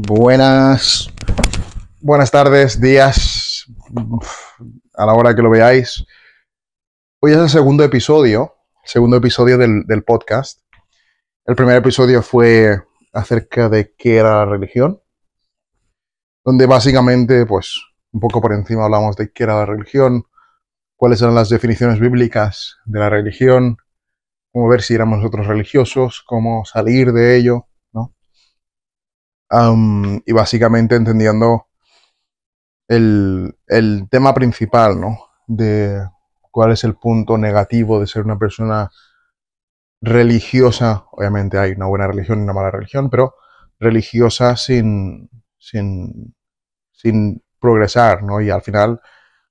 Buenas, buenas tardes, días, a la hora que lo veáis. Hoy es el segundo episodio, segundo episodio del, podcast. El primer episodio fue acerca de qué era la religión, donde básicamente, pues, un poco por encima hablamos de qué era la religión, cuáles eran las definiciones bíblicas de la religión, cómo ver si éramos nosotros religiosos, cómo salir de ello, y básicamente entendiendo el, tema principal, ¿no? De cuál es el punto negativo de ser una persona religiosa. Obviamente hay una buena religión y una mala religión, pero religiosa sin, sin, sin progresar, ¿no? Y al final,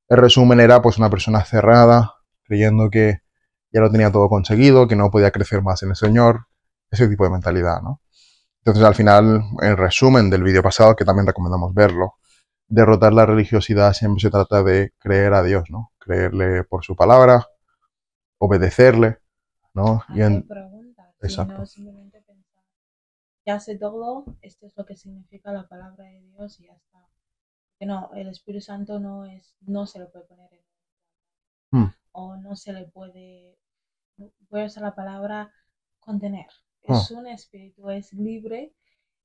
el resumen era pues una persona cerrada, creyendo que ya lo tenía todo conseguido, que no podía crecer más en el Señor, ese tipo de mentalidad, ¿no? Entonces al final, en resumen del vídeo pasado, que también recomendamos verlo, derrotar la religiosidad siempre se trata de creer a Dios, ¿no? Creerle por su palabra, obedecerle, ¿no? Y en... Exacto. No simplemente pensar, ya sé todo, esto es lo que significa la palabra de Dios y ya está. Que no, el Espíritu Santo no es, no se lo puede poner en hmm. o no se le puede, puede a la palabra contener. Ah. es un espíritu, es libre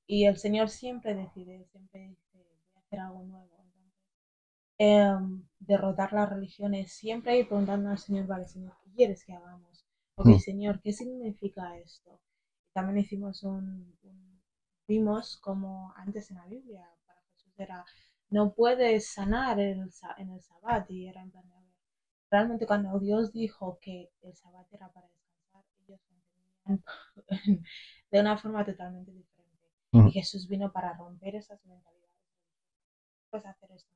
y el Señor siempre decide, siempre dice, hacer algo nuevo. Em, derrotar las religiones, siempre ir preguntando al Señor, vale, Señor, ¿qué quieres que hagamos? Ok, hmm. Señor, ¿qué significa esto? También hicimos un, vimos como antes en la Biblia, para Jesús era, no puedes sanar en el, en Sabbat y era en realmente cuando Dios dijo que el Sabbat era para de una forma totalmente diferente. Y Jesús vino para romper esas mentalidades. Puedes hacer esto,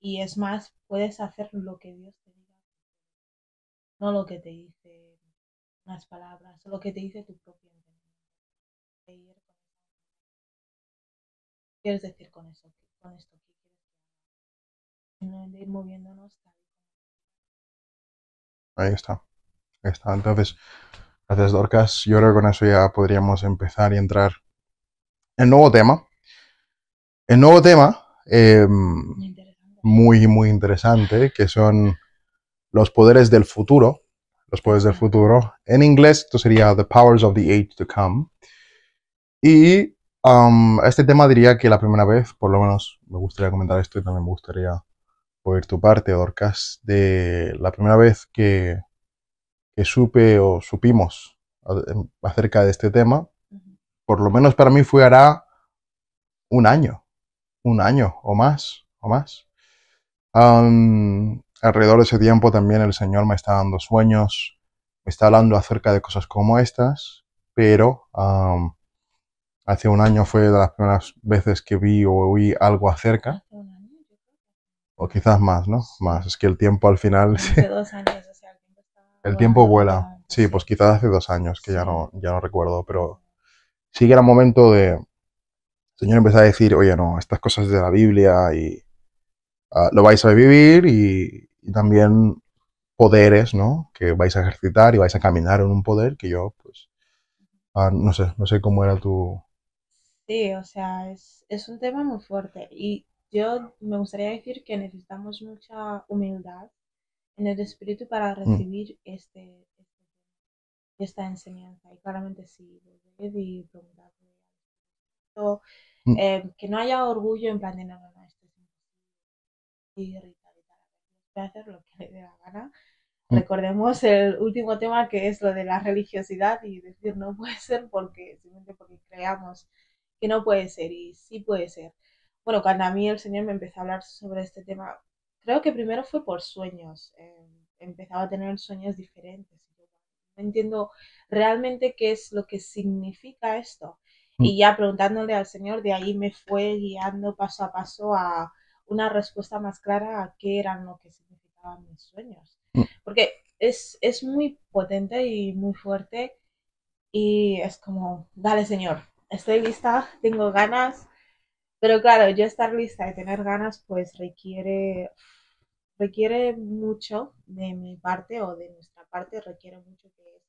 Y es más, puedes hacer lo que Dios te diga, no lo que te dice las palabras, lo que te dice tu propio entendimiento. ¿Qué quieres decir con eso? Con esto que quieres ir moviéndonos Ahí está está. Entonces, gracias Dorcas. Yo creo que con eso ya podríamos empezar y entrar en nuevo tema. El nuevo tema, eh, muy, muy interesante, que son los poderes del futuro. Los poderes del futuro. En inglés, esto sería The Powers of the Age to Come. Y um, este tema diría que la primera vez, por lo menos me gustaría comentar esto y también me gustaría oír tu parte, Dorcas, de la primera vez que supe o supimos acerca de este tema, por lo menos para mí fue hará un año, un año o más, o más. alrededor de ese tiempo también el Señor me está dando sueños, me está hablando acerca de cosas como estas, pero hace un año fue de las primeras veces que vi o oí algo acerca. O quizás más, ¿no? Más, es que el tiempo al final... Hace años. El tiempo vuela. Sí, pues quizás hace dos años, que ya no, ya no recuerdo, pero sí que era momento de... El Señor empezó a decir, oye, no, estas cosas de la Biblia y ah, lo vais a vivir y, también poderes, ¿no? Que vais a ejercitar y vais a caminar en un poder que yo, pues, ah, no sé, no sé cómo era tu... Sí, o sea, es, es un tema muy fuerte y yo me gustaría decir que necesitamos mucha humildad en el espíritu para mm. recibir este, este, esta enseñanza. Y claramente sí, y preguntarle mm. em, que no haya orgullo en plan de no, no, no, esto es Voy a hacer lo que le dé la gana. Mm. Recordemos el último tema que es lo de la religiosidad y decir no puede ser porque simplemente porque creamos que no puede ser y sí puede ser. Bueno, cuando a mí el Señor me empezó a hablar sobre este tema, Creo que primero fue por sueños. Em, empezaba a tener sueños diferentes. No entiendo realmente qué es lo que significa esto. Mm. Y ya preguntándole al Señor, de ahí me fue guiando paso a paso a una respuesta más clara a qué eran lo que significaban mis sueños. Mm. Porque es, es muy potente y muy fuerte y es como, dale Señor, estoy lista, tengo ganas, pero claro, yo estar lista y tener ganas pues requiere requiere mucho de mi parte o de nuestra parte, requiere mucho que es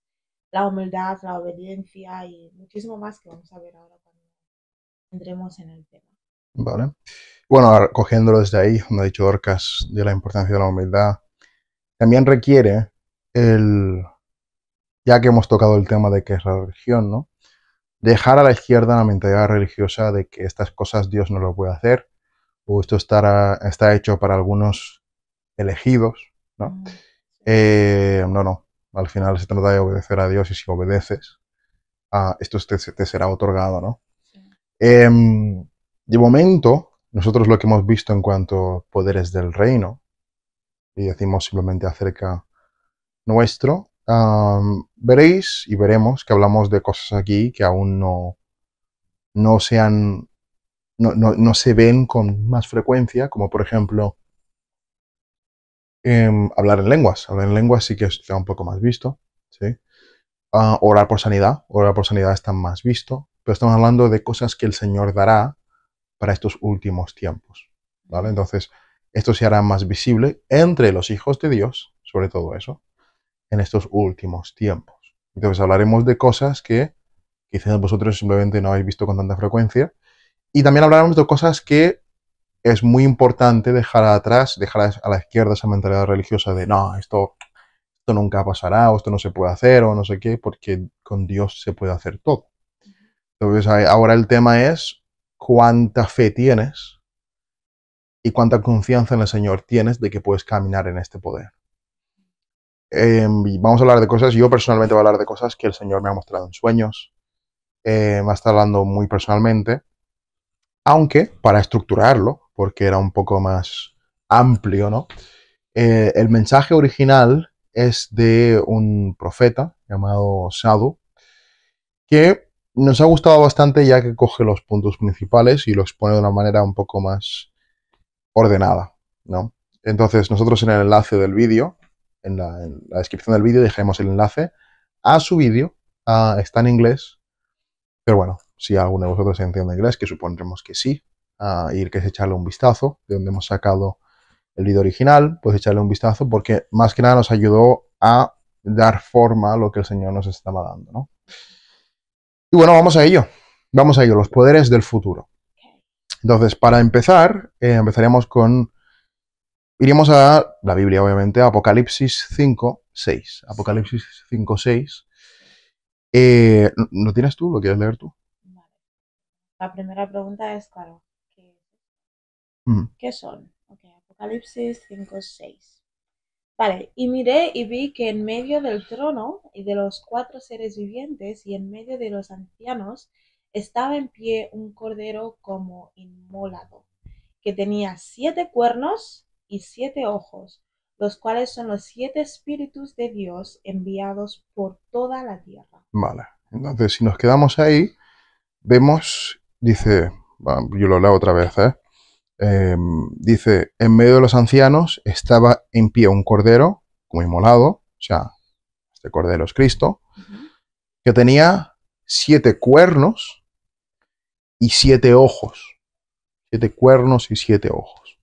la humildad, la obediencia y muchísimo más que vamos a ver ahora cuando entremos en el tema. Vale. Bueno, cogiéndolo desde ahí, como ha dicho Orcas, de la importancia de la humildad, también requiere el, ya que hemos tocado el tema de que es la religión, ¿no? Dejar a la izquierda la mentalidad religiosa de que estas cosas Dios no lo puede hacer, o esto estará, está hecho para algunos elegidos, ¿no? Mm, eh, no, no. Al final se trata de obedecer a Dios y si obedeces, ah, esto te, será otorgado, ¿no? Em, de momento, nosotros lo que hemos visto en cuanto a poderes del reino, y decimos simplemente acerca nuestro, veréis y veremos que hablamos de cosas aquí que aún no, no, sean, no, no se ven con más frecuencia, como por ejemplo Em, hablar en lenguas. Hablar en lenguas sí que está un poco más visto. ¿sí? Ah, orar por sanidad. Orar por sanidad está más visto. Pero estamos hablando de cosas que el Señor dará para estos últimos tiempos. ¿vale? Entonces, esto se hará más visible entre los hijos de Dios, sobre todo eso, en estos últimos tiempos. Entonces hablaremos de cosas que quizás vosotros simplemente no habéis visto con tanta frecuencia. Y también hablaremos de cosas que es muy importante dejar atrás, dejar a la izquierda esa mentalidad religiosa de no, esto, esto nunca pasará, o esto no se puede hacer, o no sé qué, porque con Dios se puede hacer todo. Entonces, ahora el tema es cuánta fe tienes y cuánta confianza en el Señor tienes de que puedes caminar en este poder. Em, vamos a hablar de cosas, yo personalmente voy a hablar de cosas que el Señor me ha mostrado en sueños, eh, me está hablando muy personalmente, aunque, para estructurarlo, porque era un poco más amplio, ¿no? Eh, el mensaje original es de un profeta llamado Sadu, que nos ha gustado bastante ya que coge los puntos principales y los pone de una manera un poco más ordenada, ¿no? Entonces, nosotros en el enlace del vídeo, en la, descripción del vídeo, dejaremos el enlace a su vídeo. Ah, está en inglés, pero bueno, si alguno de vosotros entiende inglés, que supondremos que sí, a y que es echarle un vistazo de donde hemos sacado el vídeo original, pues echarle un vistazo porque más que nada nos ayudó a dar forma a lo que el Señor nos estaba dando. ¿no? Y bueno, vamos a ello. Vamos a ello, los poderes del futuro. Entonces, para empezar, eh, empezaríamos con... Iríamos a la Biblia, obviamente, Apocalipsis 5, 6. Apocalipsis 5, 6. Eh, ¿Lo tienes tú? ¿Lo quieres leer tú? La primera pregunta es, claro, ¿qué, son? Okay, Apocalipsis 5, 6. Vale, y miré y vi que en medio del trono y de los cuatro seres vivientes y en medio de los ancianos estaba en pie un cordero como inmolado, que tenía siete cuernos y siete ojos, los cuales son los siete espíritus de Dios enviados por toda la tierra. Vale, entonces si nos quedamos ahí, vemos dice, yo lo leo otra vez, ¿eh? em, dice, en medio de los ancianos estaba en pie un cordero, como inmolado, o sea, este cordero es Cristo, que tenía siete cuernos y siete ojos, siete cuernos y siete ojos,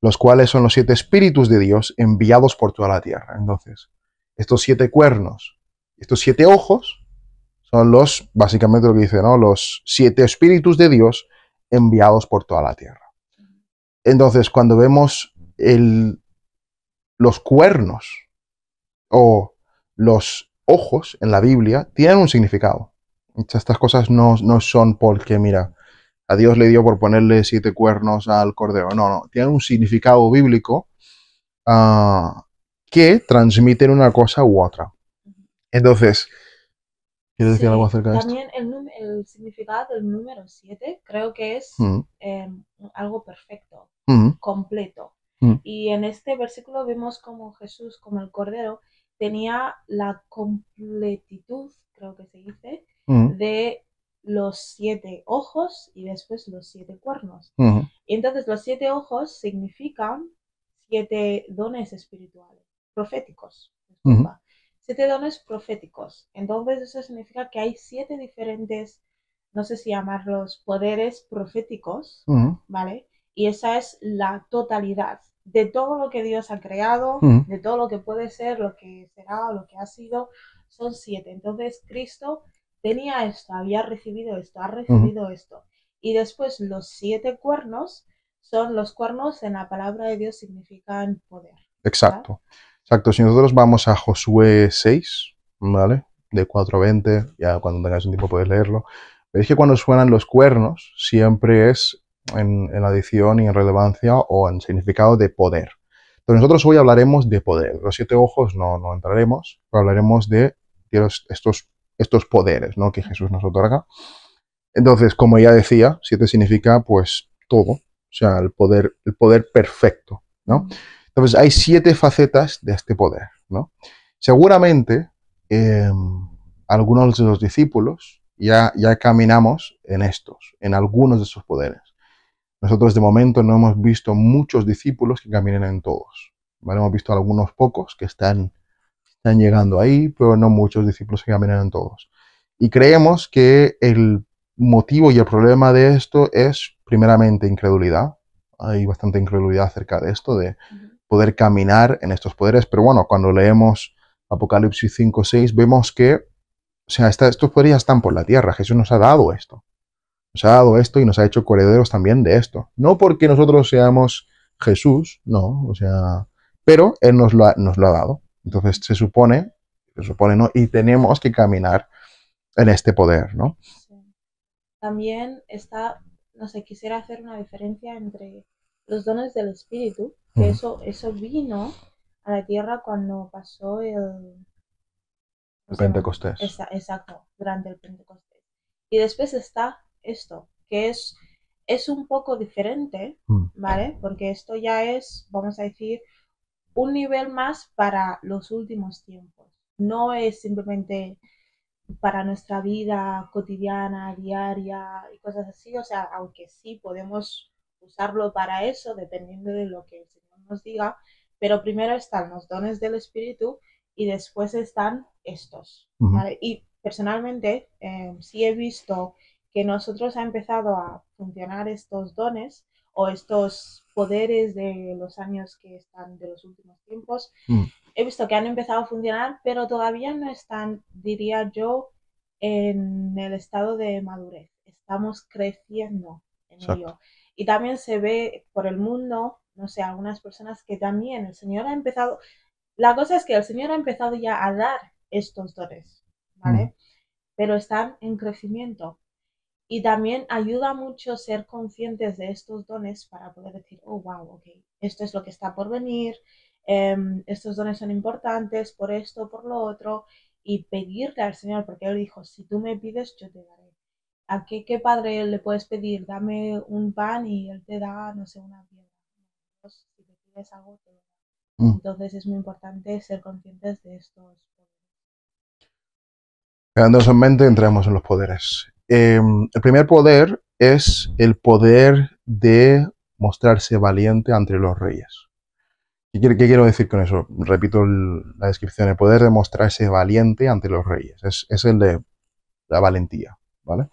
los cuales son los siete espíritus de Dios enviados por toda la tierra. Entonces, estos siete cuernos, estos siete ojos, son los, básicamente lo que dice, ¿no? Los siete espíritus de Dios enviados por toda la tierra. Entonces, cuando vemos los cuernos o los ojos en la Biblia, tienen un significado. Estas cosas no, son porque, mira, a Dios le dio por ponerle siete cuernos al cordero. No, no, tienen un significado bíblico ah, que transmiten una cosa u otra. Entonces, también el, significado del número 7 creo que es mm. eh, algo perfecto, mm. completo. Mm. Y en este versículo vemos como Jesús, como el Cordero, tenía la completitud, creo que se dice, de los siete ojos y después los siete cuernos. Y entonces los siete ojos significan siete dones espirituales, proféticos siete dones proféticos. Entonces eso significa que hay siete diferentes, no sé si llamarlos poderes proféticos, ¿vale? Y esa es la totalidad de todo lo que Dios ha creado, de todo lo que puede ser, lo que será, lo que ha sido, son siete. Entonces Cristo tenía esto, había recibido esto, ha recibido esto. Y después los siete cuernos son los cuernos en la palabra de Dios significan poder. Exacto. Exacto, si nosotros vamos a Josué 6, ¿vale? De 4 a 20, ya cuando tengáis un tiempo podéis leerlo. Veis que cuando suenan los cuernos siempre es en, adición y en relevancia o en significado de poder. Entonces nosotros hoy hablaremos de poder. Los siete ojos no, no entraremos, pero hablaremos de, estos, estos poderes ¿no? que Jesús nos otorga. Entonces, como ya decía, siete significa pues todo, o sea, el poder, el poder perfecto, ¿no? Entonces, hay siete facetas de este poder. Seguramente, em, algunos de los discípulos ya, ya caminamos en estos, en algunos de esos poderes. Nosotros de momento no hemos visto muchos discípulos que caminen en todos. Hemos visto algunos pocos que están, están llegando ahí, pero no muchos discípulos que caminen en todos. Y creemos que el motivo y el problema de esto es primeramente incredulidad. Hay bastante incredulidad acerca de esto, de poder caminar en estos poderes. Pero bueno, cuando leemos Apocalipsis 5, 6, vemos que, o sea, estos poderes ya están por la tierra. Jesús nos ha dado esto. Nos ha dado esto y nos ha hecho herederos también de esto. No porque nosotros seamos Jesús, no, o sea, pero Él nos lo ha, nos lo ha dado. Entonces se supone, se supone, ¿no? Y tenemos que caminar en este poder, ¿no? También está, no sé, quisiera hacer una diferencia entre los dones del Espíritu, que eso, eso vino a la tierra cuando pasó el... El Pentecostés. exacto, durante el Pentecostés. Y después está esto, que es, es un poco diferente, mm. ¿vale? Porque esto ya es, vamos a decir, un nivel más para los últimos tiempos. No es simplemente para nuestra vida cotidiana, diaria y cosas así, o sea, aunque sí podemos usarlo para eso, dependiendo de lo que el Señor nos diga, pero primero están los dones del Espíritu y después están estos. Y personalmente eh, sí he visto que nosotros ha empezado a funcionar estos dones o estos poderes de los años que están de los últimos tiempos. Mm. He visto que han empezado a funcionar, pero todavía no están, diría yo, en el estado de madurez. Estamos creciendo en ello también se ve por el mundo, no sé, algunas personas que también el Señor ha empezado, la cosa es que el Señor ha empezado ya a dar estos dones, ¿vale? Mm. Pero están en crecimiento. Y también ayuda mucho ser conscientes de estos dones para poder decir, oh, wow, ok, esto es lo que está por venir, em, estos dones son importantes por esto, por lo otro, y pedirle al Señor, porque Él dijo, si tú me pides, yo te daré. ¿A qué, padre le puedes pedir? Dame un pan y él te da, no sé, una piedra. Pues, mm. Entonces, es muy importante ser conscientes de estos poderes. mente, entramos en los poderes. Em, el primer poder es el poder de mostrarse valiente ante los reyes. ¿Qué, quiero decir con eso? Repito la descripción, el poder de mostrarse valiente ante los reyes. Es, es el de la valentía, ¿vale?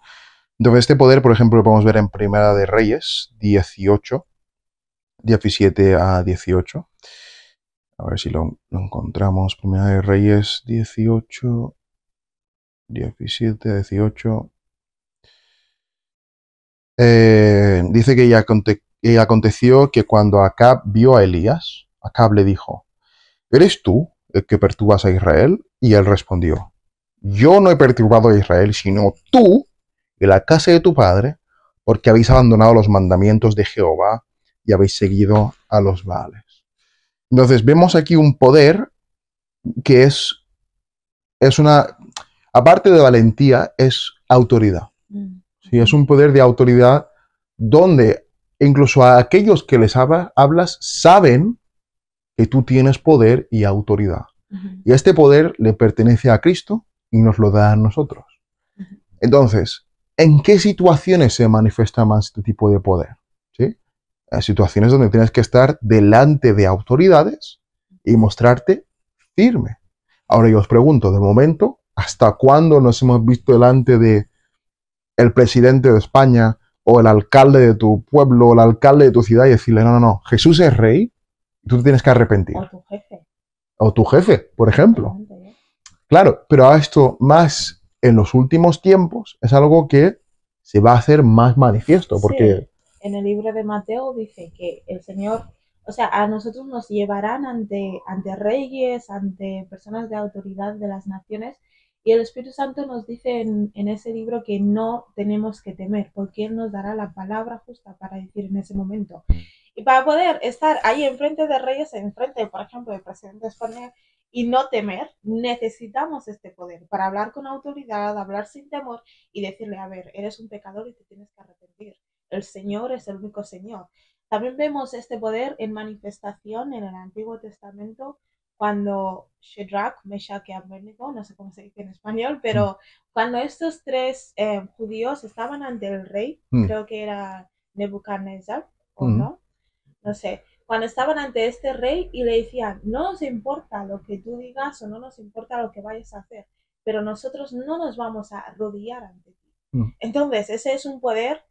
Entonces, este poder, por ejemplo, lo podemos ver en Primera de Reyes 18, 17 a 18. A ver si lo, encontramos. Primera de Reyes 18, 17 a 18. dice que ya aconteció que cuando Acab vio a Elías, Acab le dijo, ¿eres tú el que perturbas a Israel? Y él respondió, yo no he perturbado a Israel, sino tú de la casa de tu padre, porque habéis abandonado los mandamientos de Jehová y habéis seguido a los vales. Entonces vemos aquí un poder que es, es una, aparte de valentía, es autoridad. Mm. es un poder de autoridad donde incluso a aquellos que les hablas saben que tú tienes poder y autoridad. Y este poder le pertenece a Cristo y nos lo da a nosotros. Entonces, en qué situaciones se manifiesta más este tipo de poder. ¿Sí? En eh, situaciones donde tienes que estar delante de autoridades y mostrarte firme. Ahora yo os pregunto, de momento, ¿hasta cuándo nos hemos visto delante de el presidente de España o el alcalde de tu pueblo o el alcalde de tu ciudad y decirle, no, no, no, Jesús es rey y tú te tienes que arrepentir? O tu jefe. O tu jefe, por ejemplo. Claro, pero a esto más en los últimos tiempos es algo que se va a hacer más manifiesto, porque... En el libro de Mateo dice que el Señor, o sea, a nosotros nos llevarán ante, reyes, ante personas de autoridad de las naciones, y el Espíritu Santo nos dice en, ese libro que no tenemos que temer, porque Él nos dará la palabra justa para decir en ese momento. Mm. Y para poder estar ahí enfrente de reyes, enfrente, por ejemplo, del presidente de y no temer, necesitamos este poder para hablar con autoridad, hablar sin temor y decirle, a ver, eres un pecador y te tienes que arrepentir. El Señor es el único Señor. También vemos este poder en manifestación en el Antiguo Testamento cuando Shadrach, Meshach y Abednego, no sé cómo se dice en español, pero mm. cuando estos tres eh, judíos estaban ante el rey, mm. creo que era Nebuchadnezzar, ¿o mm. no? No sé cuando estaban ante este rey y le decían, no nos importa lo que tú digas o no nos importa lo que vayas a hacer, pero nosotros no nos vamos a arrodillar ante ti. Mm. Entonces, ese es un poder,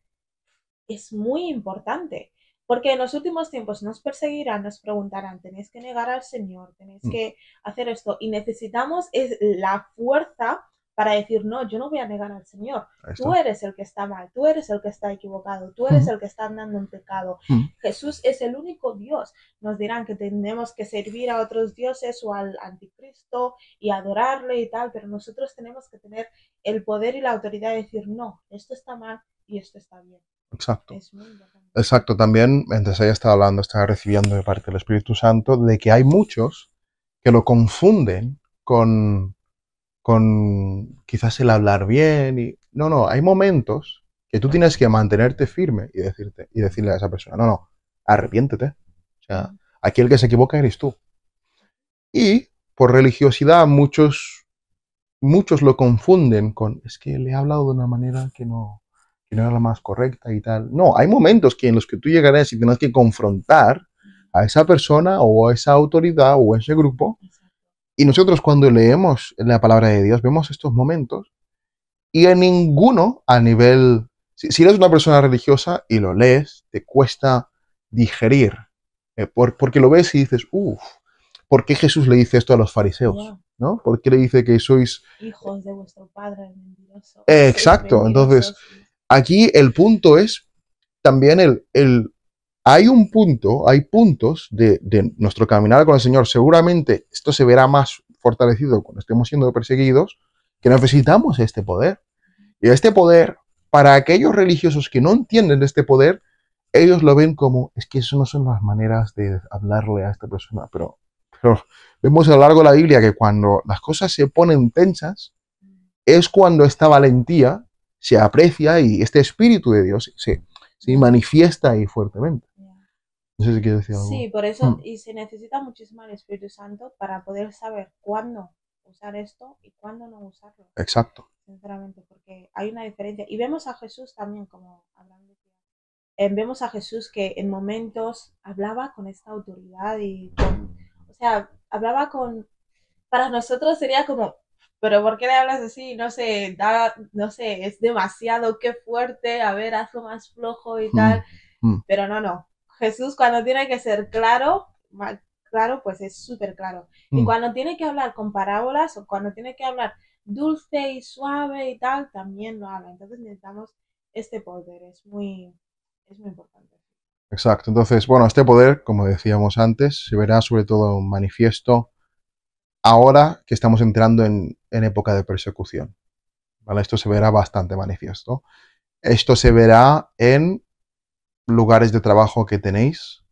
es muy importante, porque en los últimos tiempos nos perseguirán, nos preguntarán, tenéis que negar al Señor, tenéis mm. que hacer esto, y necesitamos es la fuerza para decir, no, yo no voy a negar al Señor. Tú eres el que está mal, tú eres el que está equivocado, tú eres el que está andando en pecado. Jesús es el único Dios. Nos dirán que tenemos que servir a otros dioses o al anticristo y adorarle y tal, pero nosotros tenemos que tener el poder y la autoridad de decir, no, esto está mal y esto está bien. Exacto. Exacto, también, entonces ella está hablando, está recibiendo de parte del Espíritu Santo, de que hay muchos que lo confunden con con quizás el hablar bien. Y... No, no, hay momentos que tú tienes que mantenerte firme y, decirte, y decirle a esa persona, no, no, arrepiéntete. O sea, aquí el que se equivoca eres tú. Y por religiosidad muchos, muchos lo confunden con, es que le he hablado de una manera que no, que no era la más correcta y tal. No, hay momentos que en los que tú llegarás y tienes que confrontar a esa persona o a esa autoridad o a ese grupo y nosotros cuando leemos la palabra de Dios vemos estos momentos y en ninguno a nivel... Si, eres una persona religiosa y lo lees, te cuesta digerir, eh, porque lo ves y dices, uff, ¿por qué Jesús le dice esto a los fariseos? ¿no? ¿Por qué le dice que sois... Hijos de vuestro Padre exacto, entonces aquí el punto es también el hay un punto, hay puntos de, nuestro caminar con el Señor. Seguramente esto se verá más fortalecido cuando estemos siendo perseguidos, que necesitamos este poder. Y este poder, para aquellos religiosos que no entienden este poder, ellos lo ven como, es que eso no son las maneras de hablarle a esta persona. Pero, vemos a lo largo de la Biblia que cuando las cosas se ponen tensas, es cuando esta valentía se aprecia y este espíritu de Dios se, se manifiesta ahí fuertemente. Sí, por eso, hmm. y se necesita muchísimo el Espíritu Santo para poder saber cuándo usar esto y cuándo no usarlo. Exacto. Sinceramente, porque hay una diferencia. Y vemos a Jesús también, como hablando eh, vemos a Jesús que en momentos hablaba con esta autoridad y o sea, hablaba con, para nosotros sería como, pero ¿por qué le hablas así? No sé, da, no sé, es demasiado, qué fuerte, a ver, hazlo más flojo y hmm. tal. Hmm. Pero no, no, Jesús cuando tiene que ser claro, claro, pues es súper claro. Y mm. cuando tiene que hablar con parábolas o cuando tiene que hablar dulce y suave y tal, también lo habla. Entonces necesitamos este poder, es muy, es muy importante. Exacto, entonces, bueno, este poder, como decíamos antes, se verá sobre todo manifiesto ahora que estamos entrando en, en época de persecución. ¿Vale? Esto se verá bastante manifiesto. Esto se verá en lugares de trabajo que tenéis,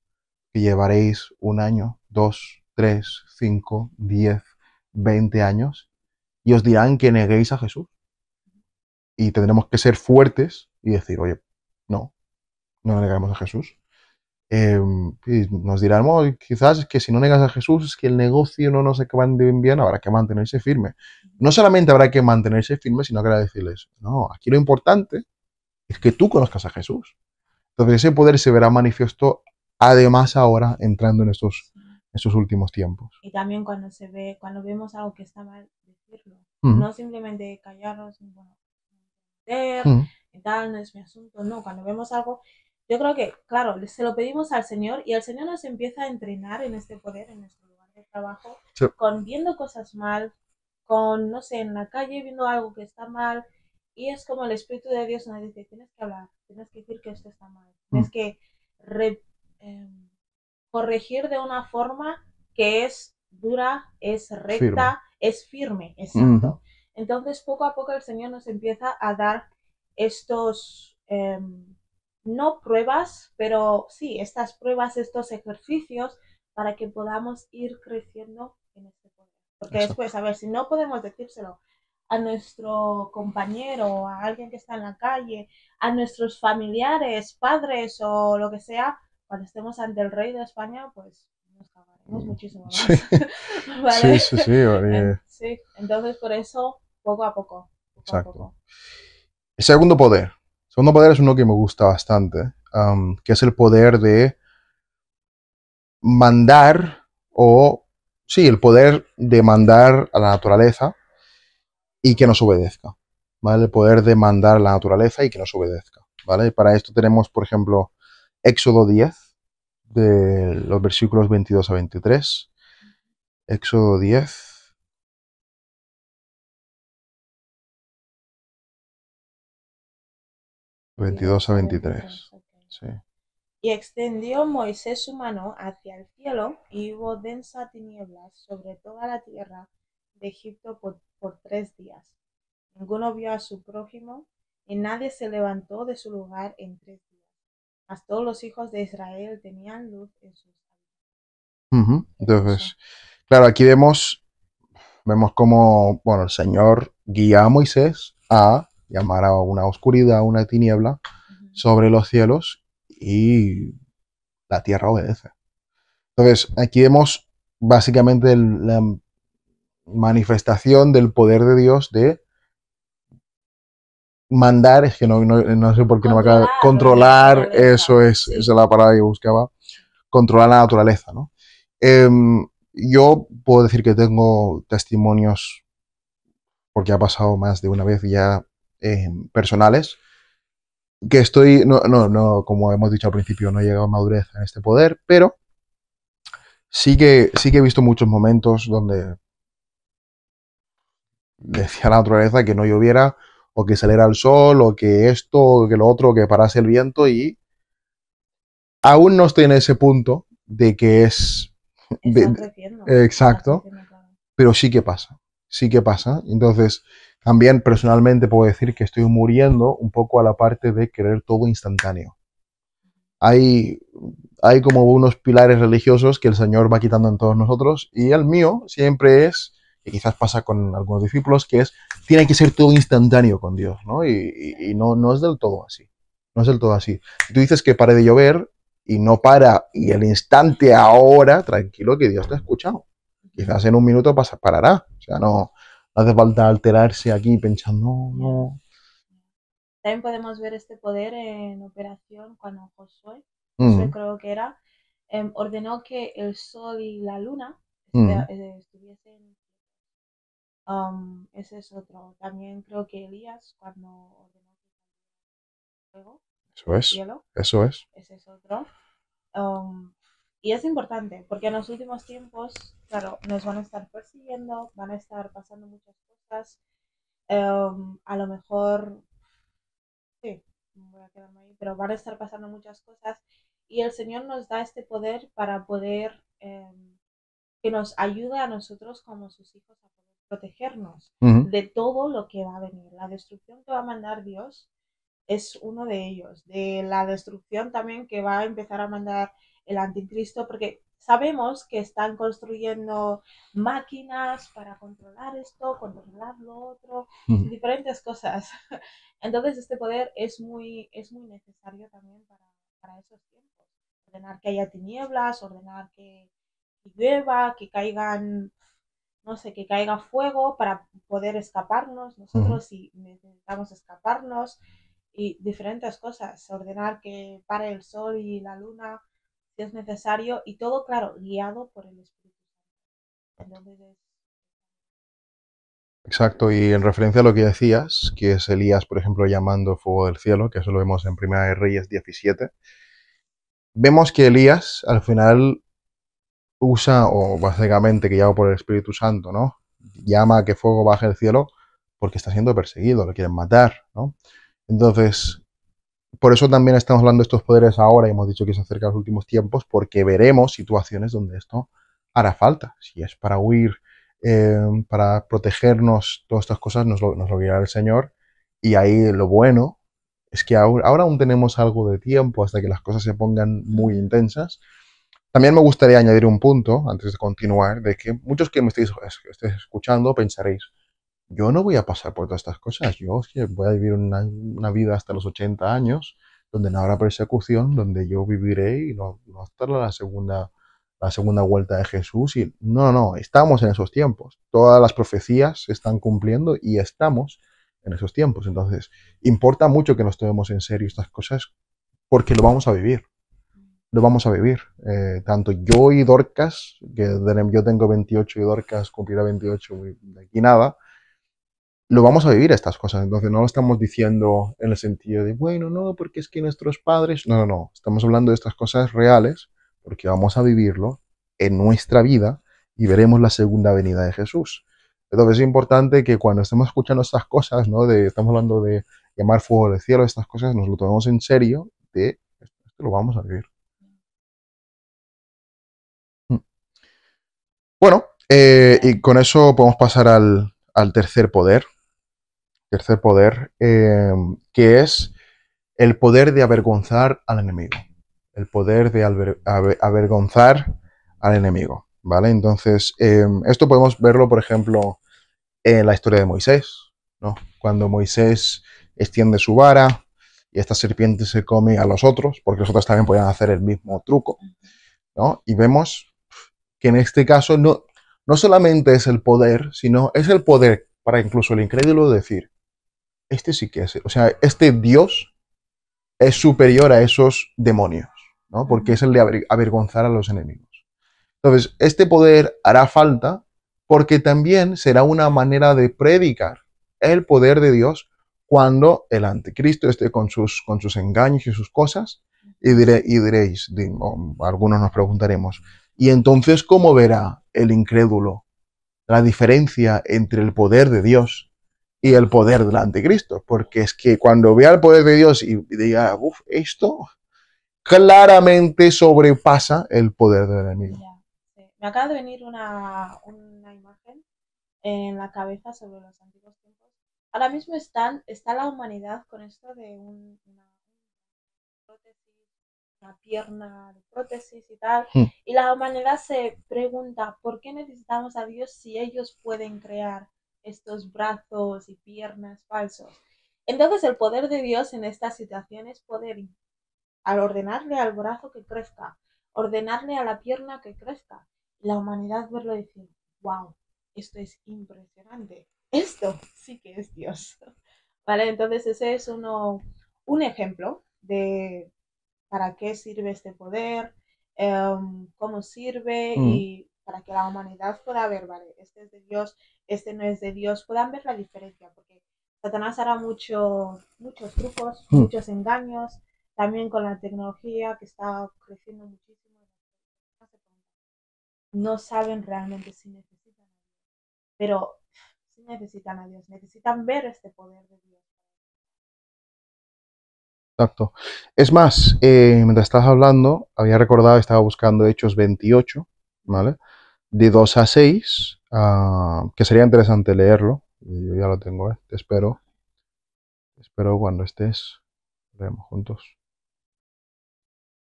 que llevaréis un año, dos, tres, cinco, diez, veinte años, y os dirán que neguéis a Jesús. Y tendremos que ser fuertes y decir, oye, no, no negaremos a Jesús. Em, y nos dirán, quizás es que si no negas a Jesús es que el negocio no nos acaba de bien, habrá que mantenerse firme. No solamente habrá que mantenerse firme, sino que decirles, no, aquí lo importante es que tú conozcas a Jesús. Entonces ese poder se verá manifiesto además ahora entrando en estos, estos últimos tiempos. Y también cuando se ve, cuando vemos algo que está mal, decirlo. No simplemente callarnos, bueno, tal, no es mi asunto. No, cuando vemos algo, yo creo que, claro, se lo pedimos al Señor y el Señor nos empieza a entrenar en este poder, en nuestro lugar de trabajo, con viendo cosas mal, con, no sé, en la calle viendo algo que está mal, y es como el Espíritu de Dios nos dice, tienes que hablar, tienes que decir que esto está mal, mm. tienes que em, corregir de una forma que es dura, es recta, es firme, Entonces, poco a poco el Señor nos empieza a dar estos, em, no pruebas, pero sí, estas pruebas, estos ejercicios, para que podamos ir creciendo en este poder. Porque después, a ver, si no podemos decírselo a nuestro compañero, a alguien que está en la calle, a nuestros familiares, padres o lo que sea, cuando estemos ante el rey de España, pues nos cagaremos mm. muchísimo más. Sí. sí, sí, Entonces, por eso, poco a poco. Exacto. El segundo poder. El segundo poder es uno que me gusta bastante, que es el poder de mandar o, sí, el poder de mandar a la naturaleza y que nos obedezca, ¿vale? El poder demandar la naturaleza y que nos obedezca, ¿vale? Para esto tenemos, por ejemplo, Éxodo 10, de los versículos 22 a 23. Éxodo 10. ...22 a 23... Sí. Y extendió Moisés su mano hacia el cielo y hubo densa tinieblas sobre toda la tierra de Egipto por por tres días. Ninguno vio a su prójimo, y nadie se levantó de su lugar en tres días. Mas todos los hijos de Israel tenían luz en sus Entonces, claro, aquí vemos, vemos cómo, bueno, el Señor guía a Moisés a llamar a una oscuridad, una tiniebla sobre los cielos y la tierra obedece. Entonces, aquí vemos básicamente el, la manifestación del poder de Dios de mandar, es que no, no, no sé por qué no me acaba, controlar, eso es, la palabra que buscaba, controlar la naturaleza, ¿no? Em, yo puedo decir que tengo testimonios, porque ha pasado más de una vez ya em, personales, que estoy, no, no, no, como hemos dicho al principio, no he llegado a madurez en este poder, pero sí que, sí que he visto muchos momentos donde decía la naturaleza que no lloviera o que saliera el sol o que esto o que lo otro, que parase el viento y aún no estoy en ese punto de que es... exacto. Pero sí que pasa, sí que pasa. Entonces, también personalmente puedo decir que estoy muriendo un poco a la parte de querer todo instantáneo. Hay, hay como unos pilares religiosos que el Señor va quitando en todos nosotros y el mío siempre es quizás pasa con algunos discípulos, que es, tiene que ser todo instantáneo con Dios, ¿no? Y, no, no es del todo así. No es del todo así. tú dices que pare de llover y no para, y el instante ahora, tranquilo que Dios te ha escuchado. Quizás en un minuto pasa, parará. O sea, no, hace falta alterarse aquí pensando, no, no. También podemos ver este poder en operación cuando Josué, mm. creo que era, em, ordenó que el sol y la luna mm. este, eh, estuviesen ese es otro. También creo que Elías, cuando ordenó eso es. eso es. Ese es otro. y es importante, porque en los últimos tiempos, claro, nos van a estar persiguiendo, van a estar pasando muchas cosas. a lo mejor, sí, voy a quedarme ahí, pero van a estar pasando muchas cosas. Y el Señor nos da este poder para poder, em, que nos ayuda a nosotros como sus hijos a poder protegernos de todo lo que va a venir. La destrucción que va a mandar Dios es uno de ellos, de la destrucción también que va a empezar a mandar el anticristo, porque sabemos que están construyendo máquinas para controlar esto, controlar lo otro, diferentes cosas. Entonces este poder es muy, es muy necesario también para, para esos tiempos. Ordenar que haya tinieblas, ordenar que llueva, que caigan no sé, que caiga fuego para poder escaparnos nosotros si necesitamos escaparnos y diferentes cosas, ordenar que pare el sol y la luna si es necesario y todo, claro, guiado por el Espíritu Santo. Exacto, y en referencia a lo que decías, que es Elías, por ejemplo, llamando fuego del cielo, que eso lo vemos en Primera de Reyes 17, vemos que Elías al final usa, o básicamente que por el Espíritu Santo, ¿no? Llama a que fuego baje del cielo porque está siendo perseguido, lo quieren matar, ¿no? Entonces, por eso también estamos hablando de estos poderes ahora y hemos dicho que se acerca a los últimos tiempos, porque veremos situaciones donde esto hará falta. Si es para huir, eh, para protegernos, todas estas cosas nos lo, nos lo guiará el Señor. Y ahí lo bueno es que ahora aún tenemos algo de tiempo hasta que las cosas se pongan muy intensas también me gustaría añadir un punto, antes de continuar, de que muchos que me estéis, escuchando pensaréis, yo no voy a pasar por todas estas cosas, yo voy a vivir una, vida hasta los 80 años, donde no habrá persecución, donde yo viviré y no, no hasta la segunda, la segunda vuelta de Jesús. Y no, no, estamos en esos tiempos. Todas las profecías se están cumpliendo y estamos en esos tiempos. Entonces, importa mucho que nos tomemos en serio estas cosas porque lo vamos a vivir lo vamos a vivir. Eh, tanto yo y Dorcas, que yo tengo 28 y Dorcas cumplirá 28 y aquí nada, lo vamos a vivir estas cosas. Entonces no lo estamos diciendo en el sentido de, bueno, no, porque es que nuestros padres, no, no, no, estamos hablando de estas cosas reales porque vamos a vivirlo en nuestra vida y veremos la segunda venida de Jesús. Entonces es importante que cuando estemos escuchando estas cosas, ¿no? De, estamos hablando de llamar fuego del cielo, estas cosas, nos lo tomemos en serio, de esto lo vamos a vivir. Bueno, eh, y con eso podemos pasar al, tercer poder. Tercer poder, eh, que es el poder de avergonzar al enemigo. El poder de avergonzar al enemigo. ¿Vale? Entonces, eh, esto podemos verlo, por ejemplo, en la historia de Moisés. ¿no? Cuando Moisés extiende su vara y esta serpiente se come a los otros, porque los otros también podían hacer el mismo truco. ¿no? Y vemos que en este caso no, no solamente es el poder, sino es el poder para incluso el incrédulo decir, este sí que es, o sea, este Dios es superior a esos demonios, Porque es el de avergonzar a los enemigos. Entonces, este poder hará falta porque también será una manera de predicar el poder de Dios cuando el anticristo esté con sus, con sus engaños y sus cosas, y diréis, algunos nos preguntaremos, y entonces, ¿cómo verá el incrédulo la diferencia entre el poder de Dios y el poder del anticristo? Porque es que cuando vea el poder de Dios y diga, uff, esto claramente sobrepasa el poder del enemigo. Me acaba de venir una, imagen en la cabeza sobre los antiguos tiempos. Ahora mismo están, está la humanidad con esto de un, pierna de prótesis y tal. Hmm. Y la humanidad se pregunta, ¿por qué necesitamos a Dios si ellos pueden crear estos brazos y piernas falsos? Entonces el poder de Dios en estas situaciones es poder, al ordenarle al brazo que crezca, ordenarle a la pierna que crezca, la humanidad verlo decir, wow, esto es impresionante, esto sí que es Dios. Vale, entonces ese es uno, un ejemplo de, para qué sirve este poder, em, cómo sirve mm. y para que la humanidad pueda ver, vale, este es de Dios, este no es de Dios, puedan ver la diferencia, porque Satanás hará mucho, muchos trucos, mm. muchos engaños, también con la tecnología que está creciendo muchísimo, no saben realmente si necesitan pero si necesitan a Dios, necesitan ver este poder de Dios, Exacto. Es más, eh, mientras estabas hablando, había recordado, estaba buscando Hechos 28, ¿vale? De 2 a 6, ah, que sería interesante leerlo. Yo ya lo tengo, ¿eh? Te espero. espero cuando estés. Leemos juntos.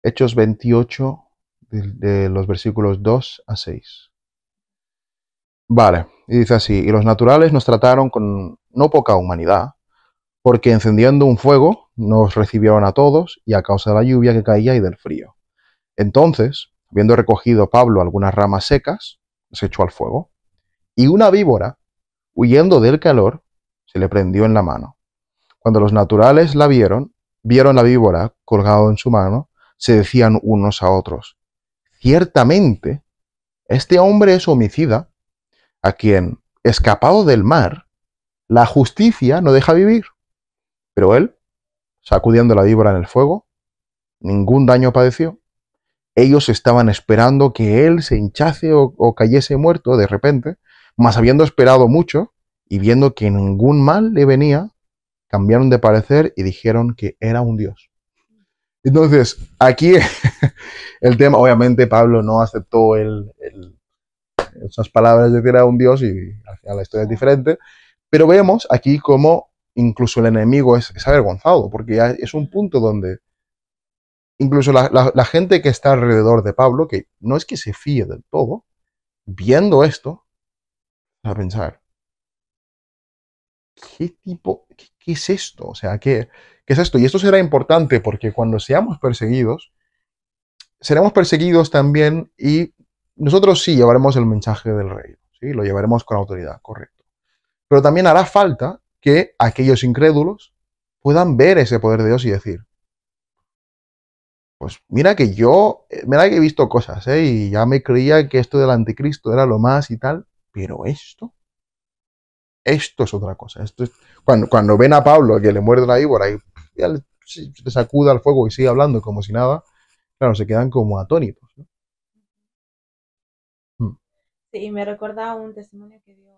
Hechos 28, de, de los versículos 2 a 6. Vale, y dice así, y los naturales nos trataron con no poca humanidad porque encendiendo un fuego nos recibieron a todos y a causa de la lluvia que caía y del frío. Entonces, habiendo recogido Pablo algunas ramas secas, se echó al fuego, y una víbora, huyendo del calor, se le prendió en la mano. Cuando los naturales la vieron, vieron la víbora colgado en su mano, se decían unos a otros, ciertamente, este hombre es homicida, a quien, escapado del mar, la justicia no deja vivir. Pero él, sacudiendo la víbora en el fuego, ningún daño padeció. Ellos estaban esperando que él se hinchase o, cayese muerto de repente, mas habiendo esperado mucho y viendo que ningún mal le venía, cambiaron de parecer y dijeron que era un dios. Entonces, aquí el tema, obviamente Pablo no aceptó el, esas palabras de que era un dios y la historia es diferente, pero vemos aquí cómo incluso el enemigo es, avergonzado, porque es un punto donde incluso la, gente que está alrededor de Pablo, que no es que se fíe del todo, viendo esto, va a pensar, ¿qué tipo, qué, es esto? O sea, ¿qué, es esto? Y esto será importante porque cuando seamos perseguidos, seremos perseguidos también y nosotros sí llevaremos el mensaje del rey, ¿sí? lo llevaremos con autoridad, correcto. Pero también hará falta que aquellos incrédulos puedan ver ese poder de Dios y decir, pues mira que yo, eh, mira que he visto cosas, ¿eh? y ya me creía que esto del anticristo era lo más y tal, pero esto, esto es otra cosa. Esto cuando, cuando ven a Pablo que le muerde la íbora y sacuda al fuego y sigue hablando como si nada, claro, se quedan como atónitos. ¿no? Sí, me recuerda un testimonio que dio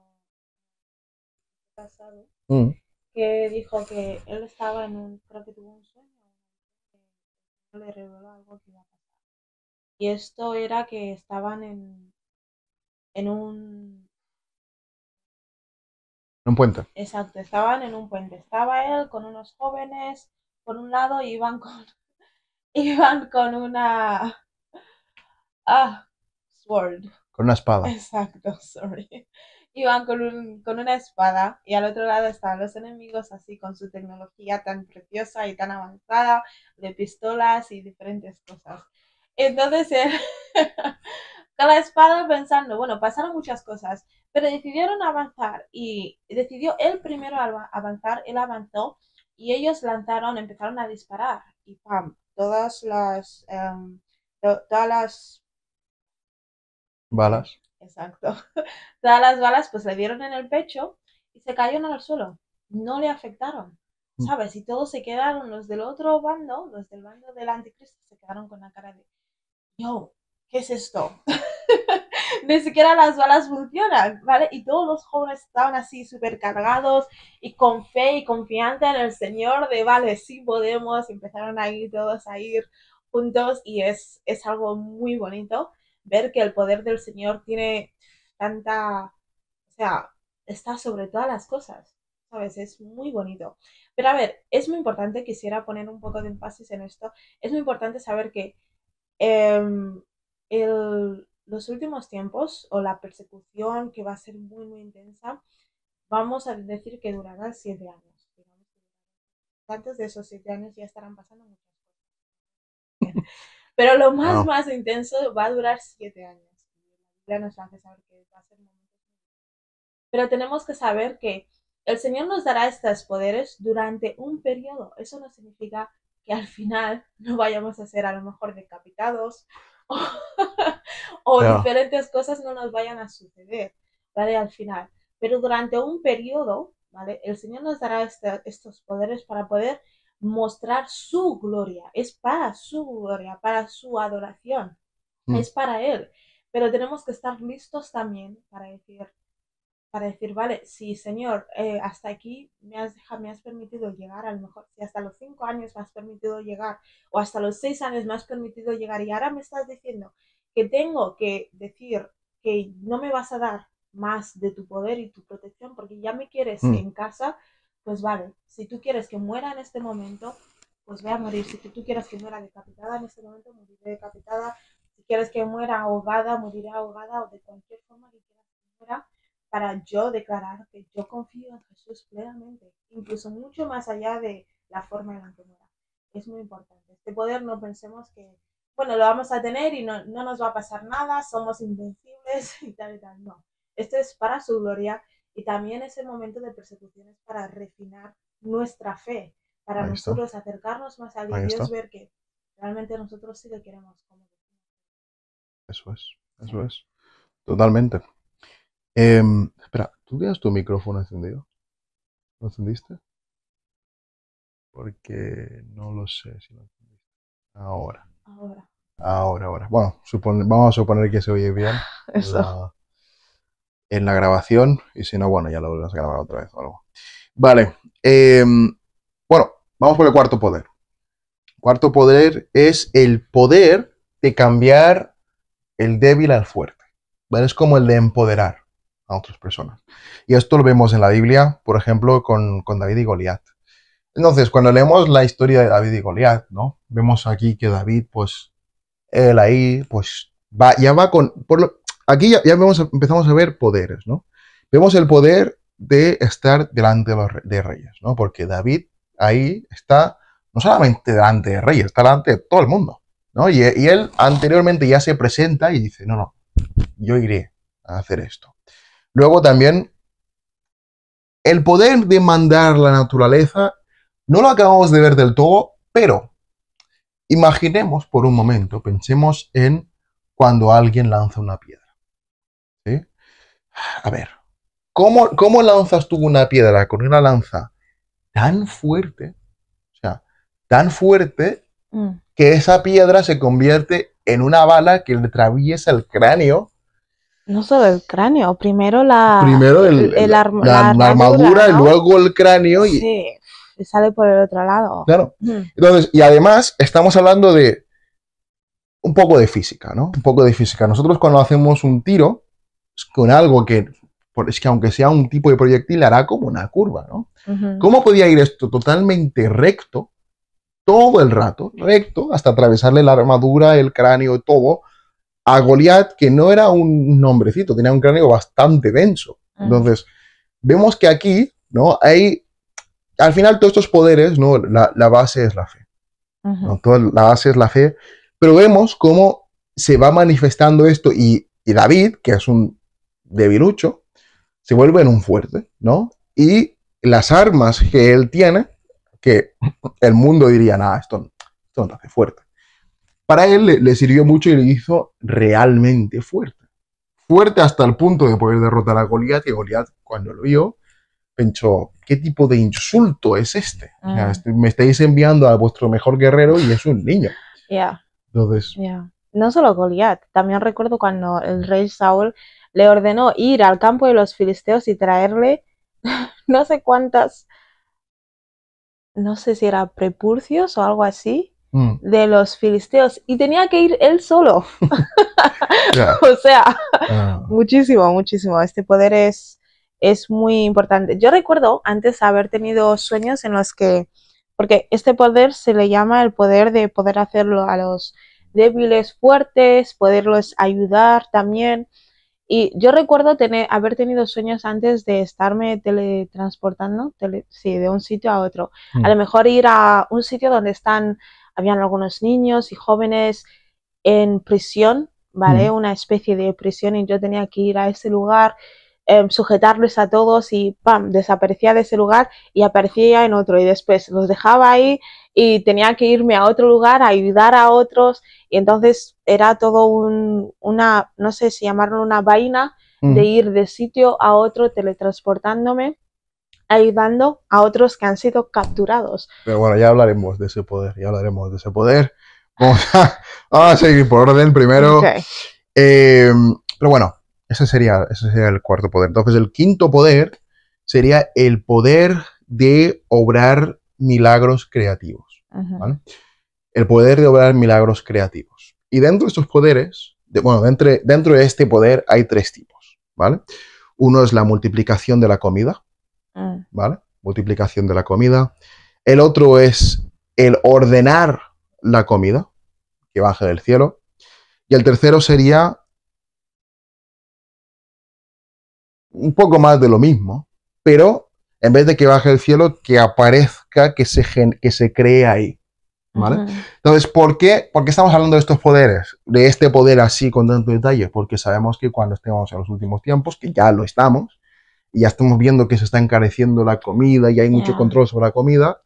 Mm. que dijo que él estaba en un, creo que tuvo un sueño, que le reveló algo que iba a pasar. Y esto era que estaban en, en un... un puente. Exacto, estaban en un puente. Estaba él con unos jóvenes, por un lado, iban con, iban con una... Ah, sword. Con una espada. Exacto, sorry iban con, con una espada y al otro lado estaban los enemigos así con su tecnología tan preciosa y tan avanzada de pistolas y diferentes cosas. Entonces él, eh, con la espada pensando, bueno, pasaron muchas cosas, pero decidieron avanzar y decidió él primero avanzar, él avanzó y ellos lanzaron, empezaron a disparar y pam, todas las, em, todas las balas Exacto. Todas las balas pues le dieron en el pecho y se cayeron al suelo. No le afectaron. Mm. ¿Sabes? Y todos se quedaron, los del otro bando, los del bando del anticristo, se quedaron con la cara de, yo, ¿qué es esto? Ni siquiera las balas funcionan, ¿vale? Y todos los jóvenes estaban así súper cargados y con fe y confianza en el Señor de, vale, sí podemos, empezaron a ir todos a ir juntos y es, es algo muy bonito ver que el poder del Señor tiene tanta, o sea, está sobre todas las cosas, ¿sabes? Es muy bonito. Pero a ver, es muy importante, quisiera poner un poco de énfasis en esto, es muy importante saber que em, los últimos tiempos o la persecución que va a ser muy, muy intensa, vamos a decir que durará siete años. Antes de esos siete años ya estarán pasando muchas cosas. Pero lo más, más intenso va a durar siete años. Pero tenemos que saber que el Señor nos dará estos poderes durante un periodo. Eso no significa que al final no vayamos a ser a lo mejor decapitados o, diferentes cosas no nos vayan a suceder, ¿vale? Al final. Pero durante un periodo, ¿vale? El Señor nos dará este, estos poderes para poder mostrar su gloria, es para su gloria, para su adoración, mm. es para Él. Pero tenemos que estar listos también para decir, para decir, vale, sí, Señor, eh, hasta aquí me has, me has permitido llegar, a lo mejor si hasta los cinco años me has permitido llegar, o hasta los seis años me has permitido llegar, y ahora me estás diciendo que tengo que decir que no me vas a dar más de tu poder y tu protección porque ya me quieres mm. en casa, pues vale, si tú quieres que muera en este momento, pues voy a morir. Si tú, quieres que muera decapitada en este momento, moriré decapitada. Si quieres que muera ahogada, moriré ahogada o de cualquier forma que quieras que muera para yo declarar que yo confío en Jesús plenamente, incluso mucho más allá de la forma en la que muera. Es muy importante. Este poder no pensemos que, bueno, lo vamos a tener y no, no nos va a pasar nada, somos invencibles y tal y tal. No, esto es para su gloria y también el momento de persecuciones para refinar nuestra fe, para nosotros acercarnos más a Dios, ver que realmente nosotros sí lo queremos. Como... Eso es, eso es. Totalmente. Em, espera, ¿tú tienes tu micrófono encendido? ¿Lo encendiste? Porque no lo sé si lo encendiste. Ahora. Ahora. Ahora, ahora. Bueno, vamos a suponer que se oye bien. Eso en la grabación y si no, bueno, ya lo vas a grabar otra vez o algo. Vale, em, bueno, vamos por el cuarto poder. Cuarto poder es el poder de cambiar el débil al fuerte. Es como el de empoderar a otras personas. Y esto lo vemos en la Biblia, por ejemplo, con, David y Goliat. Entonces, cuando leemos la historia de David y Goliat, ¿no? Vemos aquí que David, pues, él ahí, pues, va, ya va con, Aquí ya, empezamos a ver poderes, ¿no? Vemos el poder de estar delante de, reyes, ¿no? Porque David ahí está no solamente delante de reyes, está delante de todo el mundo, ¿no? y él anteriormente ya se presenta y dice, no, no, yo iré a hacer esto. Luego también el poder de mandar la naturaleza no lo acabamos de ver del todo, pero imaginemos por un momento, pensemos en cuando alguien lanza una piedra. A ver, ¿cómo, lanzas tú una piedra con una lanza tan fuerte? O sea, tan fuerte mm. que esa piedra se convierte en una bala que le atraviesa el cráneo. No solo el cráneo, primero la, la, armadura, y luego el cráneo y... Sí, sale por el otro lado. Claro. Mm. Entonces, y además estamos hablando de un poco de física, ¿no? Un poco de física. Nosotros cuando hacemos un tiro, con algo que, es que aunque sea un tipo de proyectil, hará como una curva, ¿no? ¿Cómo podía ir esto totalmente recto, todo el rato, recto, hasta atravesarle la armadura, el cráneo, todo, a Goliat, que no era un nombrecito, tenía un cráneo bastante denso. Entonces, vemos que aquí, ¿no? Hay, al final, todos estos poderes, ¿no? La, base es la fe. Toda la base es la fe. Pero vemos cómo se va manifestando esto y David, que es un debilucho, se vuelve en un fuerte, ¿no? Y las armas que él tiene, que el mundo diría, nada, esto, esto no hace fuerte. Para él le, sirvió mucho y le hizo realmente fuerte. Fuerte hasta el punto de poder derrotar a Goliat, y Goliat, cuando lo vio, pensó, ¿qué tipo de insulto es este? Mm. me estáis enviando a vuestro mejor guerrero y es un niño. Ya. Entonces... No solo Goliat, también recuerdo cuando el rey Saúl le ordenó ir al campo de los filisteos y traerle no sé cuántas, no sé si era prepurcios o algo así, mm. de los filisteos. Y tenía que ir él solo. o sea, ah. muchísimo, muchísimo. Este poder es, es muy importante. Yo recuerdo antes haber tenido sueños en los que, porque este poder se le llama el poder de poder hacerlo a los débiles fuertes, poderlos ayudar también. Y yo recuerdo tener, haber tenido sueños antes de estarme teletransportando, tele, sí, de un sitio a otro. A mm. lo mejor ir a un sitio donde están, habían algunos niños y jóvenes en prisión, ¿vale? Mm. Una especie de prisión y yo tenía que ir a ese lugar Em, sujetarlos a todos y pam, desaparecía de ese lugar y aparecía en otro y después los dejaba ahí y tenía que irme a otro lugar a ayudar a otros y entonces era todo una, no sé si llamarlo una vaina mm. de ir de sitio a otro teletransportándome ayudando a otros que han sido capturados. Pero bueno, ya hablaremos de ese poder, ya hablaremos de ese poder. Vamos a, seguir por orden primero. Em, pero bueno, ese sería, ese el cuarto poder. Entonces, el quinto poder sería el poder de obrar milagros creativos. El poder de obrar milagros creativos. Y dentro de estos poderes, bueno, dentro, dentro de este poder hay tres tipos, ¿vale? Uno es la multiplicación de la comida, ah. ¿vale? Multiplicación de la comida. El otro es el ordenar la comida, que baje del cielo. Y el tercero sería un poco más de lo mismo, pero en vez de que baje el cielo, que aparezca, que se, que se cree ahí. ¿Vale? Entonces, ¿por qué? ¿por estamos hablando de estos poderes? De este poder así con tanto detalle, porque sabemos que cuando estemos en los últimos tiempos, que ya lo estamos, y ya estamos viendo que se está encareciendo la comida y hay mucho control sobre la comida.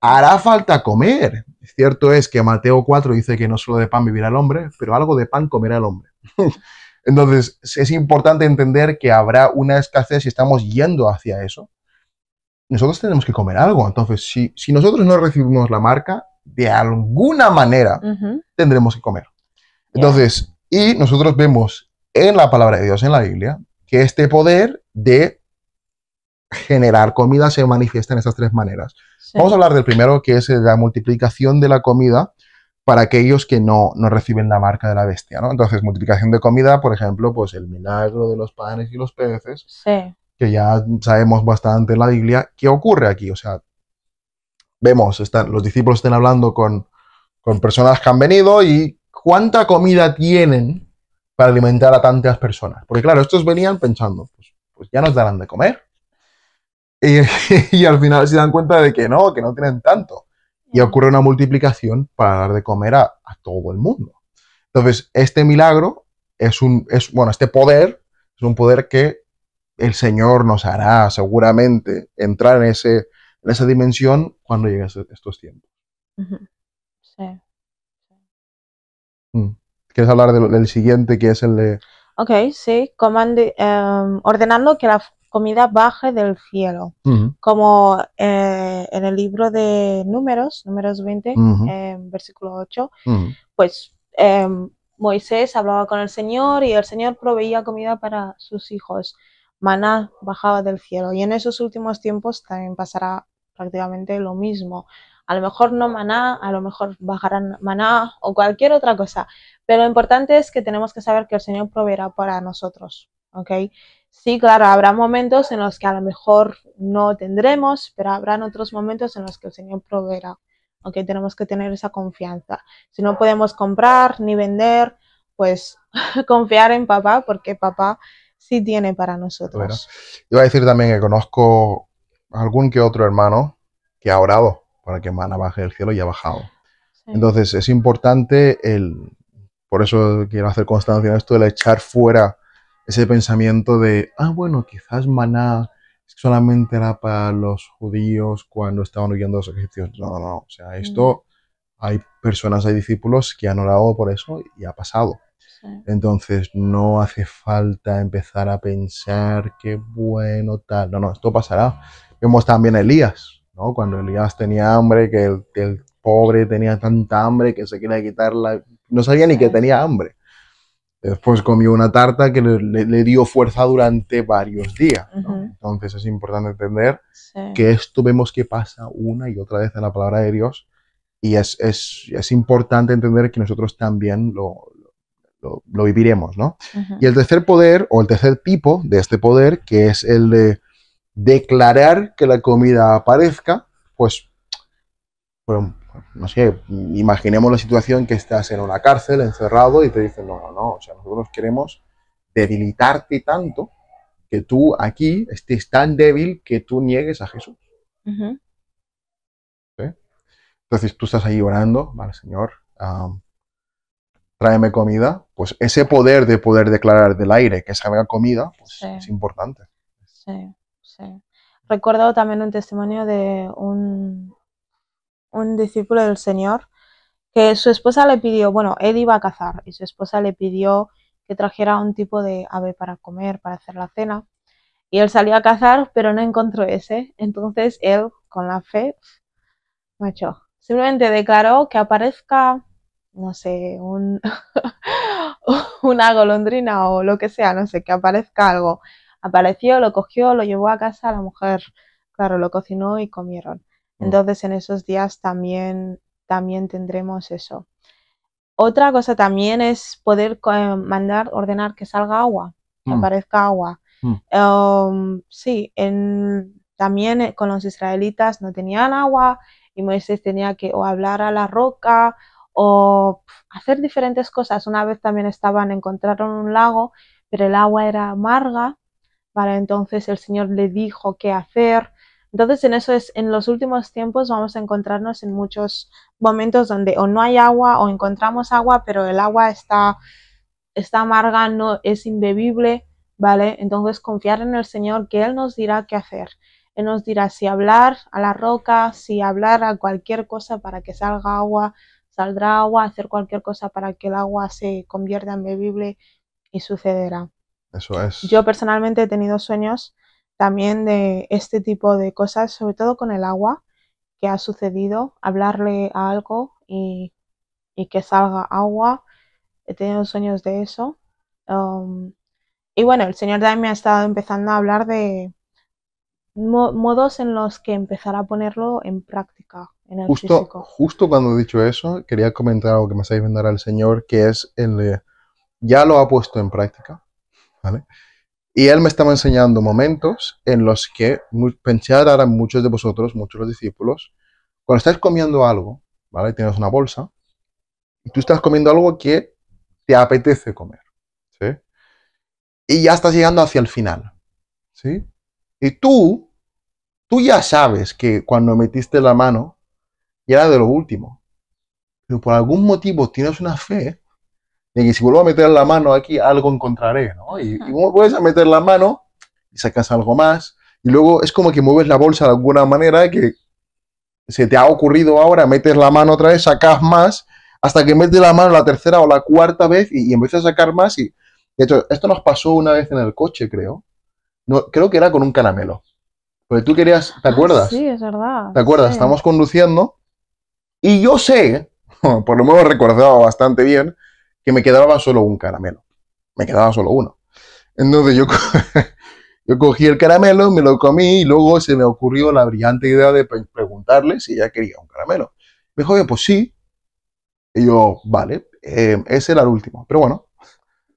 Hará falta comer. Cierto es que Mateo 4 dice que no solo de pan vivirá el hombre, pero algo de pan comerá el hombre. Entonces, es importante entender que habrá una escasez y estamos yendo hacia eso. Nosotros tenemos que comer algo. Entonces, si, nosotros no recibimos la marca, de alguna manera tendremos que comer. Entonces, y nosotros vemos en la palabra de Dios, en la Biblia, que este poder de generar comida se manifiesta en estas tres maneras. Vamos a hablar del primero, que es la multiplicación de la comida para aquellos que no, no reciben la marca de la bestia, ¿no? Entonces, multiplicación de comida, por ejemplo, pues el milagro de los panes y los peces, que ya sabemos bastante en la Biblia, ¿qué ocurre aquí? O sea, vemos, están, los discípulos están hablando con, personas que han venido y cuánta comida tienen para alimentar a tantas personas. Porque claro, estos venían pensando, pues, pues ya nos darán de comer. Y, y, al final se dan cuenta de que no, que no tienen tanto y ocurre una multiplicación para dar de comer a, todo el mundo. Entonces, este milagro es un, es, bueno, este poder es un poder que el Señor nos hará seguramente entrar en, ese, esa dimensión cuando lleguen estos tiempos. Sí. Mm. ¿Quieres hablar del, siguiente que es el de... Ok, sí, em, ordenando que la comida baje del cielo, como eh, en el libro de Números, Números 20, en em, versículo 8, pues em, Moisés hablaba con el Señor y el Señor proveía comida para sus hijos. Maná bajaba del cielo y en esos últimos tiempos también pasará prácticamente lo mismo. A lo mejor no maná, a lo mejor bajarán maná o cualquier otra cosa, pero lo importante es que tenemos que saber que el Señor proveerá para nosotros, ¿ok? Sí, claro, habrá momentos en los que a lo mejor no tendremos, pero habrán otros momentos en los que el Señor proveerá. aunque tenemos que tener esa confianza. Si no podemos comprar ni vender, pues confiar en papá, porque papá sí tiene para nosotros. Bueno, iba a decir también que conozco algún que otro hermano que ha orado para que Mana baje del cielo y ha bajado. Entonces es importante el, por eso quiero hacer constancia en esto, el echar fuera ese pensamiento de, ah, bueno, quizás maná solamente era para los judíos cuando estaban huyendo de los egipcios. No, no, no. O sea, mm. esto hay personas, hay discípulos que han orado por eso y ha pasado. Entonces no hace falta empezar a pensar qué bueno tal. No, no, esto pasará. Vemos también a Elías, ¿no? Cuando Elías tenía hambre, que el, pobre tenía tanta hambre que se quería quitarla. No sabía ni que tenía hambre. Después comió una tarta que le, dio fuerza durante varios días. Entonces es importante entender que esto vemos que pasa una y otra vez en la palabra de Dios y es, es, es importante entender que nosotros también lo, lo, viviremos. ¿no? Y el tercer poder o el tercer tipo de este poder, que es el de declarar que la comida aparezca, pues bueno, no sé, imaginemos la situación que estás en una cárcel, encerrado, y te dicen, no, no, no, o sea, nosotros queremos debilitarte tanto que tú aquí estés tan débil que tú niegues a Jesús. Entonces tú estás ahí orando, vale, Señor, tráeme comida, pues ese poder de poder declarar del aire que salga comida, pues es importante. Sí, sí. Recuerdo también un testimonio de un, un discípulo del Señor, que su esposa le pidió, bueno, él iba a cazar y su esposa le pidió que trajera un tipo de ave para comer, para hacer la cena. Y él salió a cazar, pero no encontró ese. Entonces él, con la fe, macho, simplemente declaró que aparezca, no sé, un, una golondrina o lo que sea, no sé, que aparezca algo. Apareció, lo cogió, lo llevó a casa, la mujer, claro, lo cocinó y comieron. Mm. Entonces en esos días también, también tendremos eso. Otra cosa también es poder eh, mandar, ordenar que salga agua, que mm. aparezca agua. Mm. Em, sí, en, también eh, con los israelitas no tenían agua y Moisés tenía que o hablar a la roca o hacer diferentes cosas. Una vez también estaban, encontraron un lago, pero el agua era amarga, Para Entonces el Señor le dijo qué hacer, entonces, en eso es, en los últimos tiempos vamos a encontrarnos en muchos momentos donde o no hay agua o encontramos agua, pero el agua está, está amarga, no es imbebible, ¿vale? Entonces, confiar en el Señor que Él nos dirá qué hacer. Él nos dirá si hablar a la roca, si hablar a cualquier cosa para que salga agua, saldrá agua, hacer cualquier cosa para que el agua se convierta en bebible y sucederá. Eso es. Yo personalmente he tenido sueños también de este tipo de cosas, sobre todo con el agua que ha sucedido, hablarle a algo y, que salga agua. He tenido sueños de eso. Um, y bueno, el señor Dime me ha estado empezando a hablar de modos en los que empezar a ponerlo en práctica. justo, justo cuando he dicho eso, quería comentar algo que me estáis viendo al señor, que es el ya lo ha puesto en práctica, ¿vale? Y él me estaba enseñando momentos en los que pensarán ahora muchos de vosotros, muchos discípulos, cuando estás comiendo algo, ¿vale? Tienes una bolsa, y tú estás comiendo algo que te apetece comer, ¿sí? Y ya estás llegando hacia el final, ¿sí? Y tú, tú ya sabes que cuando metiste la mano, ya era de lo último. Pero por algún motivo tienes una fe y que si vuelvo a meter la mano aquí, algo encontraré, ¿no? Y, y vuelves a meter la mano y sacas algo más. Y luego es como que mueves la bolsa de alguna manera que se te ha ocurrido ahora, metes la mano otra vez, sacas más, hasta que metes la mano la tercera o la cuarta vez y, y empiezas a sacar más. Y de hecho, esto nos pasó una vez en el coche, creo. No, creo que era con un caramelo. Porque tú querías, ¿te ah, acuerdas? sí, es verdad. ¿Te acuerdas? Estamos conduciendo y yo sé, por lo menos recordado bastante bien, me quedaba solo un caramelo. Me quedaba solo uno. Entonces yo, yo cogí el caramelo, me lo comí y luego se me ocurrió la brillante idea de preguntarle si ella quería un caramelo. Me dijo, pues sí. Y yo, vale, eh, ese era el último. Pero bueno,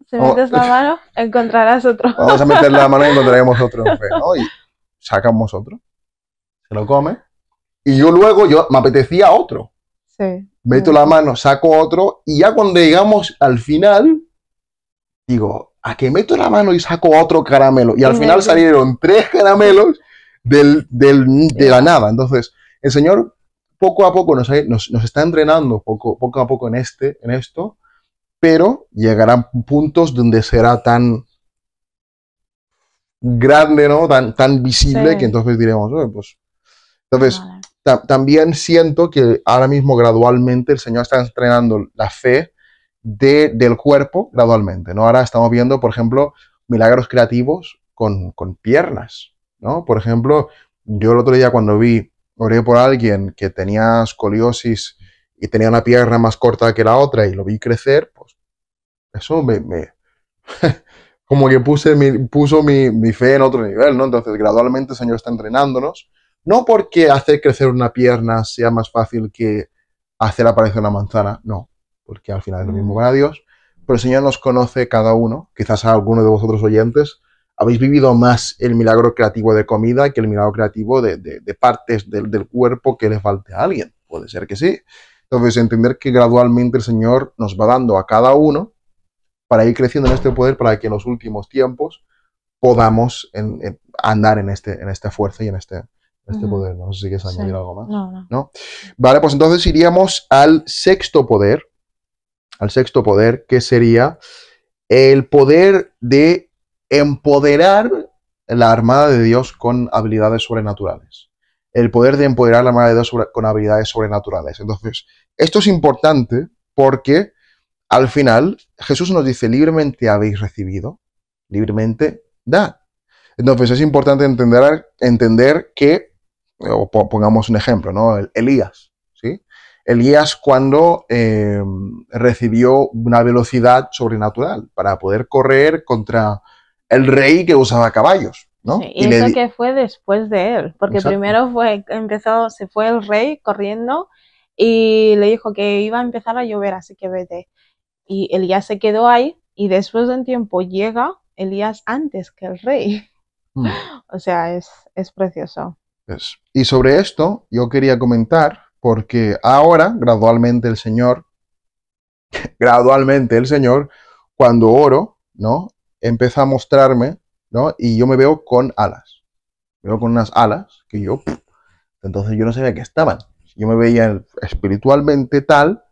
si metes oh, la mano, encontrarás otro. Vamos a meter la mano y encontraremos otro. Y sacamos otro. Se lo come. Y yo luego, yo me apetecía otro. Sí meto la mano, saco otro, y ya cuando llegamos al final, digo, ¿a qué meto la mano y saco otro caramelo? Y al final salieron tres caramelos del, de la nada. Entonces, el Señor poco a poco nos, nos, está entrenando poco, poco, a poco en, este, en esto, pero llegarán puntos donde será tan grande, ¿no? Tan, tan visible que entonces diremos, pues... Entonces, también siento que ahora mismo gradualmente el Señor está entrenando la fe del cuerpo gradualmente, ¿no? Ahora estamos viendo, por ejemplo, milagros creativos con, piernas, ¿no? Por ejemplo, yo el otro día cuando vi, oré por alguien que tenía escoliosis y tenía una pierna más corta que la otra y lo vi crecer, pues eso me, como que puse puso mi, mi, fe en otro nivel, ¿no? Entonces, gradualmente el Señor está entrenándonos no porque hacer crecer una pierna sea más fácil que hacer aparecer una manzana, no, porque al final es lo mismo para mm. Dios, pero el Señor nos conoce cada uno, quizás a alguno de vosotros oyentes, habéis vivido más el milagro creativo de comida que el milagro creativo de, partes del, cuerpo que le falte a alguien, puede ser que sí. Entonces, entender que gradualmente el Señor nos va dando a cada uno para ir creciendo en este poder, para que en los últimos tiempos podamos andar en, este, en esta fuerza y en este, este poder. No sé si quieres añadir algo más. Vale, pues entonces iríamos al sexto poder. Al sexto poder, que sería el poder de empoderar la armada de Dios con habilidades sobrenaturales. El poder de empoderar la armada de Dios con habilidades sobrenaturales. Entonces, esto es importante porque al final Jesús nos dice, libremente habéis recibido, libremente da Entonces es importante entender, que o pongamos un ejemplo, ¿no? Elías, ¿sí? Elías cuando eh, recibió una velocidad sobrenatural para poder correr contra el rey que usaba caballos, ¿no? y, eso que fue después de él, porque primero fue, empezó, se fue el rey corriendo y le dijo que iba a empezar a llover, así que vete. Y Elías se quedó ahí y después de un tiempo llega Elías antes que el rey. Mm. O sea, es, es precioso. Y sobre esto yo quería comentar porque ahora gradualmente el Señor, gradualmente el Señor, cuando oro, ¿no? Empieza a mostrarme, ¿no? Y yo me veo con alas. Me veo con unas alas que yo, entonces yo no sabía que estaban. Yo me veía espiritualmente tal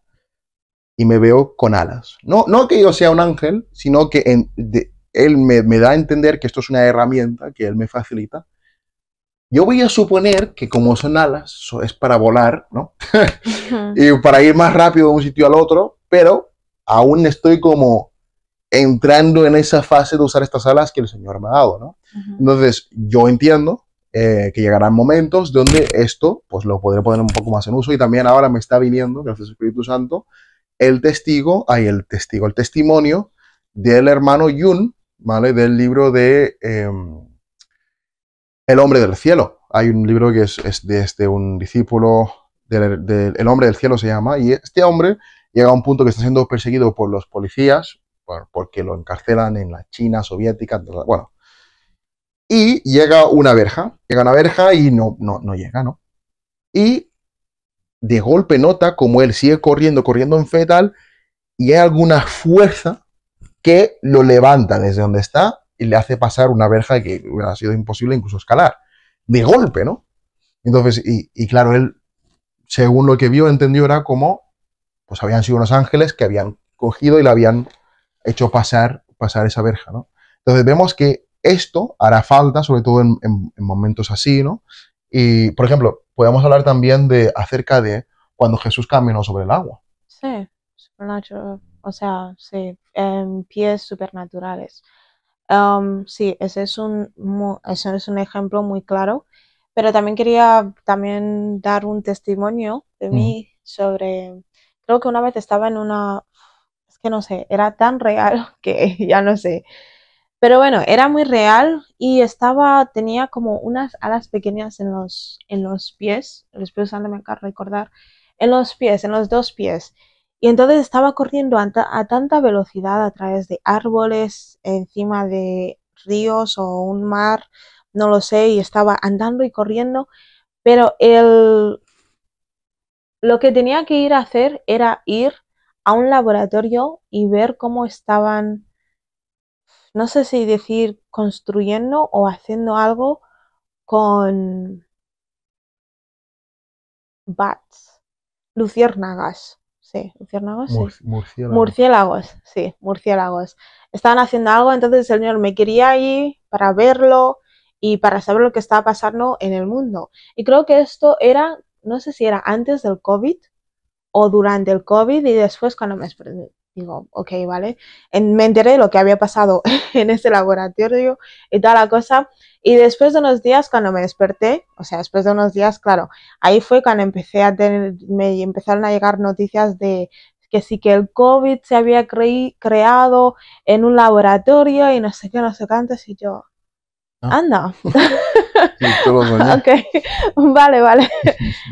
y me veo con alas. No, no que yo sea un ángel, sino que Él me da a entender que esto es una herramienta que Él me facilita yo voy a suponer que como son alas, es para volar, ¿no? y para ir más rápido de un sitio al otro, pero aún estoy como entrando en esa fase de usar estas alas que el Señor me ha dado, ¿no? Entonces, yo entiendo eh, que llegarán momentos donde esto, pues lo podré poner un poco más en uso y también ahora me está viniendo, gracias al Espíritu Santo, el testigo, hay el testigo, el testimonio del hermano Yun, ¿vale? Del libro de... Em, el hombre del cielo. Hay un libro que es, de este, un discípulo del, El hombre del cielo se llama, y este hombre llega a un punto que está siendo perseguido por los policías, porque lo encarcelan en la China soviética, bueno. Y llega una verja, llega una verja y no, no, no llega, ¿no? Y de golpe nota como él sigue corriendo, corriendo en fetal, y hay alguna fuerza que lo levanta desde donde está y le hace pasar una verja que hubiera sido imposible incluso escalar, de golpe, ¿no? Entonces, y, claro, él, según lo que vio, entendió, era como, pues habían sido unos ángeles que habían cogido y le habían hecho pasar, pasar esa verja, ¿no? Entonces vemos que esto hará falta, sobre todo en, momentos así, ¿no? Y, por ejemplo, podemos hablar también de acerca de cuando Jesús caminó sobre el agua. Sí, supernatural, o sea, sí, pies supernaturales sí, ese es, un, es un ejemplo muy claro. Pero también quería también dar un testimonio de mí sobre, creo que una vez estaba en una, es que no sé, era tan real que ya no sé. Pero bueno, era muy real y estaba, tenía como unas alas pequeñas en los, en los pies, los usando me acá recordar, en los pies, en los dos pies. Y entonces estaba corriendo a, tanta velocidad a través de árboles, encima de ríos o un mar, no lo sé, y estaba andando y corriendo, pero el... lo que tenía que ir a hacer era ir a un laboratorio y ver cómo estaban, no sé si decir construyendo o haciendo algo con bats, luciérnagas sí, murciélagos. Sí. Murciélagos. sí, murciélagos. Estaban haciendo algo, entonces el señor me quería ir para verlo y para saber lo que estaba pasando en el mundo. Y creo que esto era, no sé si era antes del COVID o durante el COVID y después cuando me, Digo, ok, vale. me enteré de lo que había pasado en ese laboratorio y toda la cosa. Y después de unos días, cuando me desperté, o sea, después de unos días, claro, ahí fue cuando empecé a tener, me empezaron a llegar noticias de que sí que el COVID se había creado en un laboratorio y no sé qué, no sé cuántos, y yo, ah. anda. vale, vale.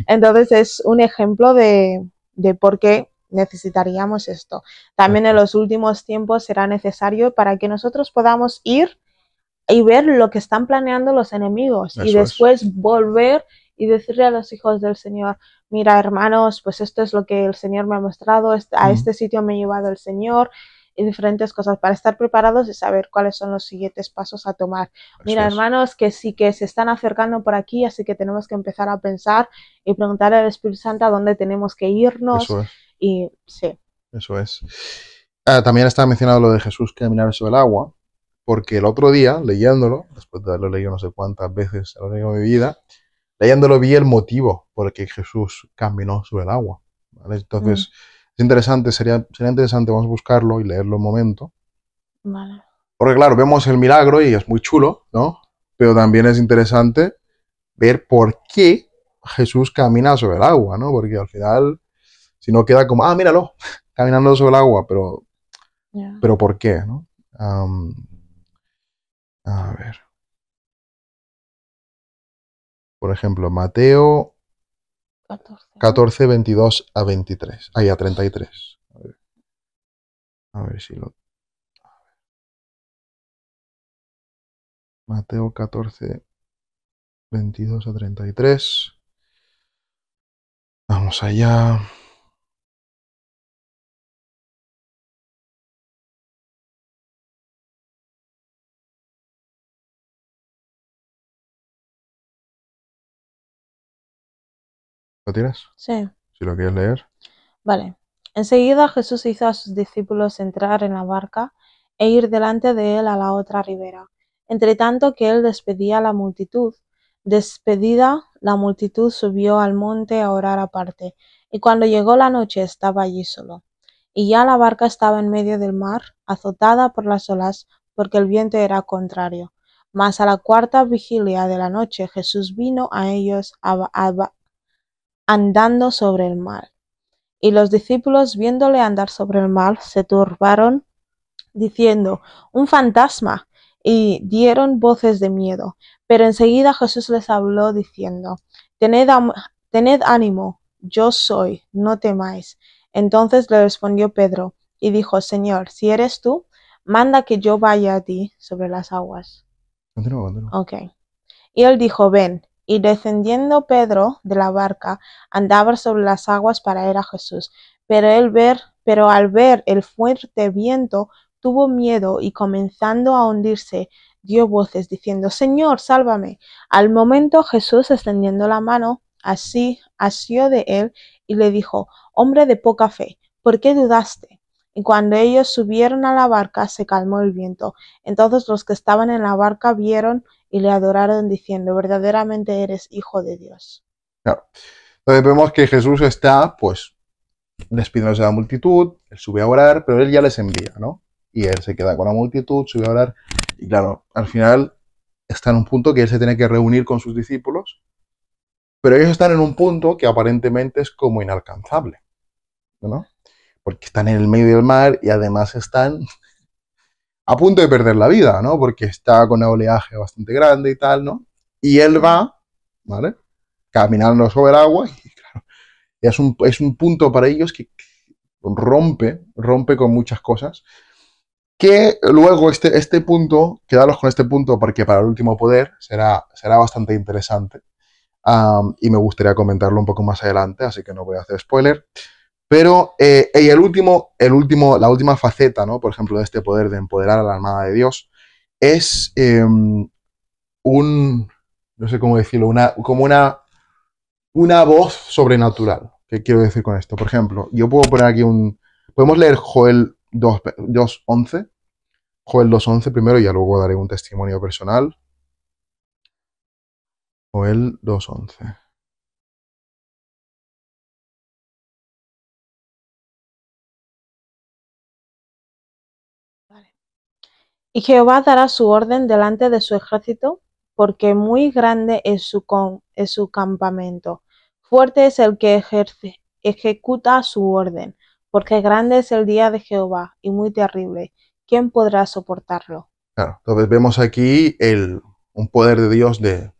Entonces es un ejemplo de, de por qué necesitaríamos esto. También en los últimos tiempos será necesario para que nosotros podamos ir y ver lo que están planeando los enemigos y después volver y decirle a los hijos del Señor, mira hermanos, pues esto es lo que el Señor me ha mostrado, este, a este sitio me ha llevado el Señor y diferentes cosas para estar preparados y saber cuáles son los siguientes pasos a tomar. Mira, hermanos, que sí que se están acercando por aquí, así que tenemos que empezar a pensar y preguntar al Espíritu Santo a dónde tenemos que irnos. Y sí. Eso es. Ah, también estaba mencionado lo de Jesús caminar sobre el agua, porque el otro día, leyéndolo, después de haberlo leído no sé cuántas veces a lo largo de mi vida, leyéndolo vi el motivo por el que Jesús caminó sobre el agua. Entonces, mm. es interesante, sería, sería interesante, vamos a buscarlo y leerlo un momento. Vale. Porque claro, vemos el milagro y es muy chulo, ¿no? Pero también es interesante ver por qué Jesús camina sobre el agua, ¿no? Porque al final si no, queda como, ah, míralo, caminando sobre el agua, pero, pero ¿por qué? a ver. Por ejemplo, Mateo 14. 22 a 23, ahí a 33. A ver, si lo... Mateo 14, 22 a 33. Vamos allá. ¿Lo tienes? Sí. Si lo quieres leer. Vale. Enseguida Jesús hizo a sus discípulos entrar en la barca e ir delante de él a la otra ribera. Entre tanto que él despedía a la multitud, despedida la multitud subió al monte a orar aparte, y cuando llegó la noche estaba allí solo. Y ya la barca estaba en medio del mar, azotada por las olas, porque el viento era contrario. Mas a la cuarta vigilia de la noche Jesús vino a ellos a andando sobre el mar. Y los discípulos, viéndole andar sobre el mar, se turbaron, diciendo, un fantasma, y dieron voces de miedo. Pero enseguida Jesús les habló, diciendo, tened, tened ánimo, yo soy, no temáis. Entonces le respondió Pedro, y dijo, Señor, si eres tú, manda que yo vaya a ti sobre las aguas. Ok. Y él dijo, ven. Y descendiendo Pedro de la barca, andaba sobre las aguas para ir a Jesús. Pero, él ver, pero al ver el fuerte viento, tuvo miedo y comenzando a hundirse, dio voces diciendo, Señor, sálvame. Al momento Jesús, extendiendo la mano, así asió de él y le dijo, Hombre de poca fe, ¿por qué dudaste? Y cuando ellos subieron a la barca, se calmó el viento. Entonces los que estaban en la barca vieron y le adoraron diciendo, verdaderamente eres hijo de Dios. Entonces vemos que Jesús está, pues, despidiéndose a la multitud, él sube a orar, pero él ya les envía, ¿no? Y él se queda con la multitud, sube a orar, y claro, al final está en un punto que él se tiene que reunir con sus discípulos, pero ellos están en un punto que aparentemente es como inalcanzable, ¿no? Porque están en el medio del mar y además están a punto de perder la vida, ¿no? Porque está con un oleaje bastante grande y tal, ¿no? Y él va, ¿vale? Caminando sobre el agua y es un, punto para ellos que rompe, rompe con muchas cosas. Que luego este, este punto, quedaros con este punto porque para el último poder será, será bastante interesante. y me gustaría comentarlo un poco más adelante, así que no voy a hacer spoiler. Pero, eh, y el último, el último, la última faceta, ¿no? Por ejemplo, de este poder de empoderar a la Armada de Dios, es em, un, no sé cómo decirlo, como una, una voz sobrenatural. ¿Qué quiero decir con esto? Por ejemplo, yo puedo poner aquí un, podemos leer Joel 2.11, Joel 2.11 primero y ya luego daré un testimonio personal. Joel 2.11. Y Jehová dará su orden delante de su ejército, porque muy grande es su, su campamento. Fuerte es el que ejerce, ejecuta su orden, porque grande es el día de Jehová y muy terrible. ¿Quién podrá soportarlo? Claro, entonces vemos aquí el, un poder de Dios de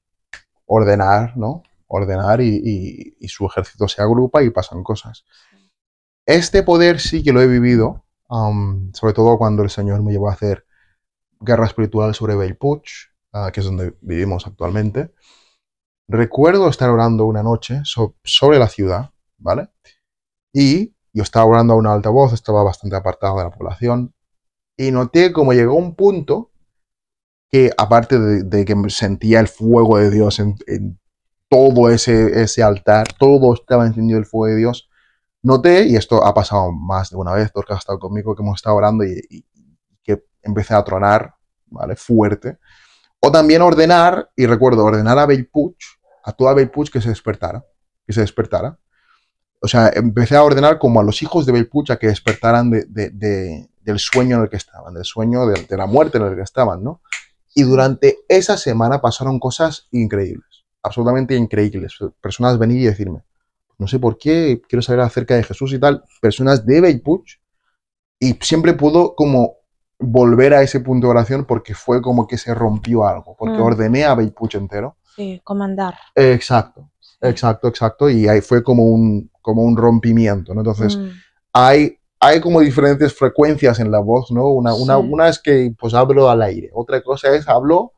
ordenar, ¿no? Ordenar y, su ejército se agrupa y pasan cosas. Este poder sí que lo he vivido, sobre todo cuando el Señor me llevó a hacer guerra espiritual sobre Belpuch, ah, que es donde vivimos actualmente, recuerdo estar orando una noche sobre la ciudad, ¿vale? Y yo estaba orando a una alta voz, estaba bastante apartado de la población, y noté como llegó un punto que, aparte de, que sentía el fuego de Dios en, todo ese, ese altar, todo estaba encendido el fuego de Dios, noté, y esto ha pasado más de una vez, porque ha estado conmigo, que hemos estado orando y, que empecé a tronar, ¿vale? Fuerte. O también ordenar, y recuerdo, ordenar a Puch, a toda Puch que se despertara, que se despertara. O sea, empecé a ordenar como a los hijos de Bellpuch a que despertaran del sueño en el que estaban, del sueño de, la muerte en el que estaban, ¿no? Y durante esa semana pasaron cosas increíbles, absolutamente increíbles. Personas venían y decirme, no sé por qué, quiero saber acerca de Jesús y tal, personas de Puch y siempre pudo como volver a ese punto de oración porque fue como que se rompió algo, porque mm. ordené a Beipuch entero. Sí, comandar. exacto, exacto, exacto. Y ahí fue como un, como un rompimiento, Entonces, mm. hay, hay como diferentes frecuencias en la voz, ¿no? Una, una, es que pues hablo al aire, otra cosa es hablo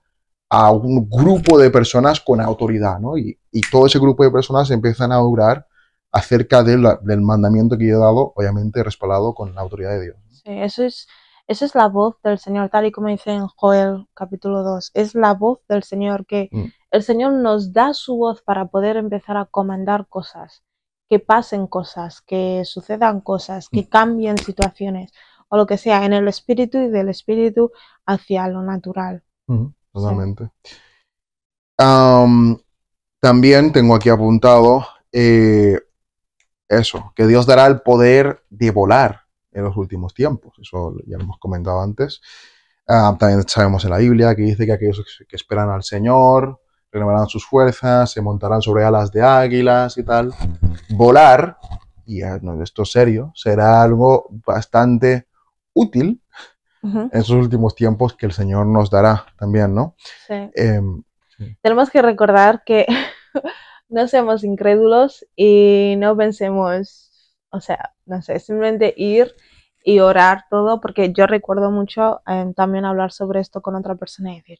a un grupo de personas con autoridad, ¿no? Y, y todo ese grupo de personas empiezan a orar acerca del mandamiento que yo he dado, obviamente respaldado con la autoridad de Dios. Sí, eso es esa es la voz del Señor, tal y como dice en Joel capítulo 2. Es la voz del Señor que mm. el Señor nos da su voz para poder empezar a comandar cosas, que pasen cosas, que sucedan cosas, que mm. cambien situaciones o lo que sea, en el espíritu y del espíritu hacia lo natural. también tengo aquí apuntado eh, eso, que Dios dará el poder de volar en los últimos tiempos. Eso ya lo hemos comentado antes. Ah, también sabemos en la Biblia que dice que aquellos que esperan al Señor renovarán sus fuerzas, se montarán sobre alas de águilas y tal. Volar, y esto es serio, será algo bastante útil en esos últimos tiempos que el Señor nos dará también, ¿no? sí. Em, Tenemos que recordar que no seamos incrédulos y no pensemos o sea, no sé, simplemente ir y orar todo, porque yo recuerdo mucho eh, también hablar sobre esto con otra persona y decir,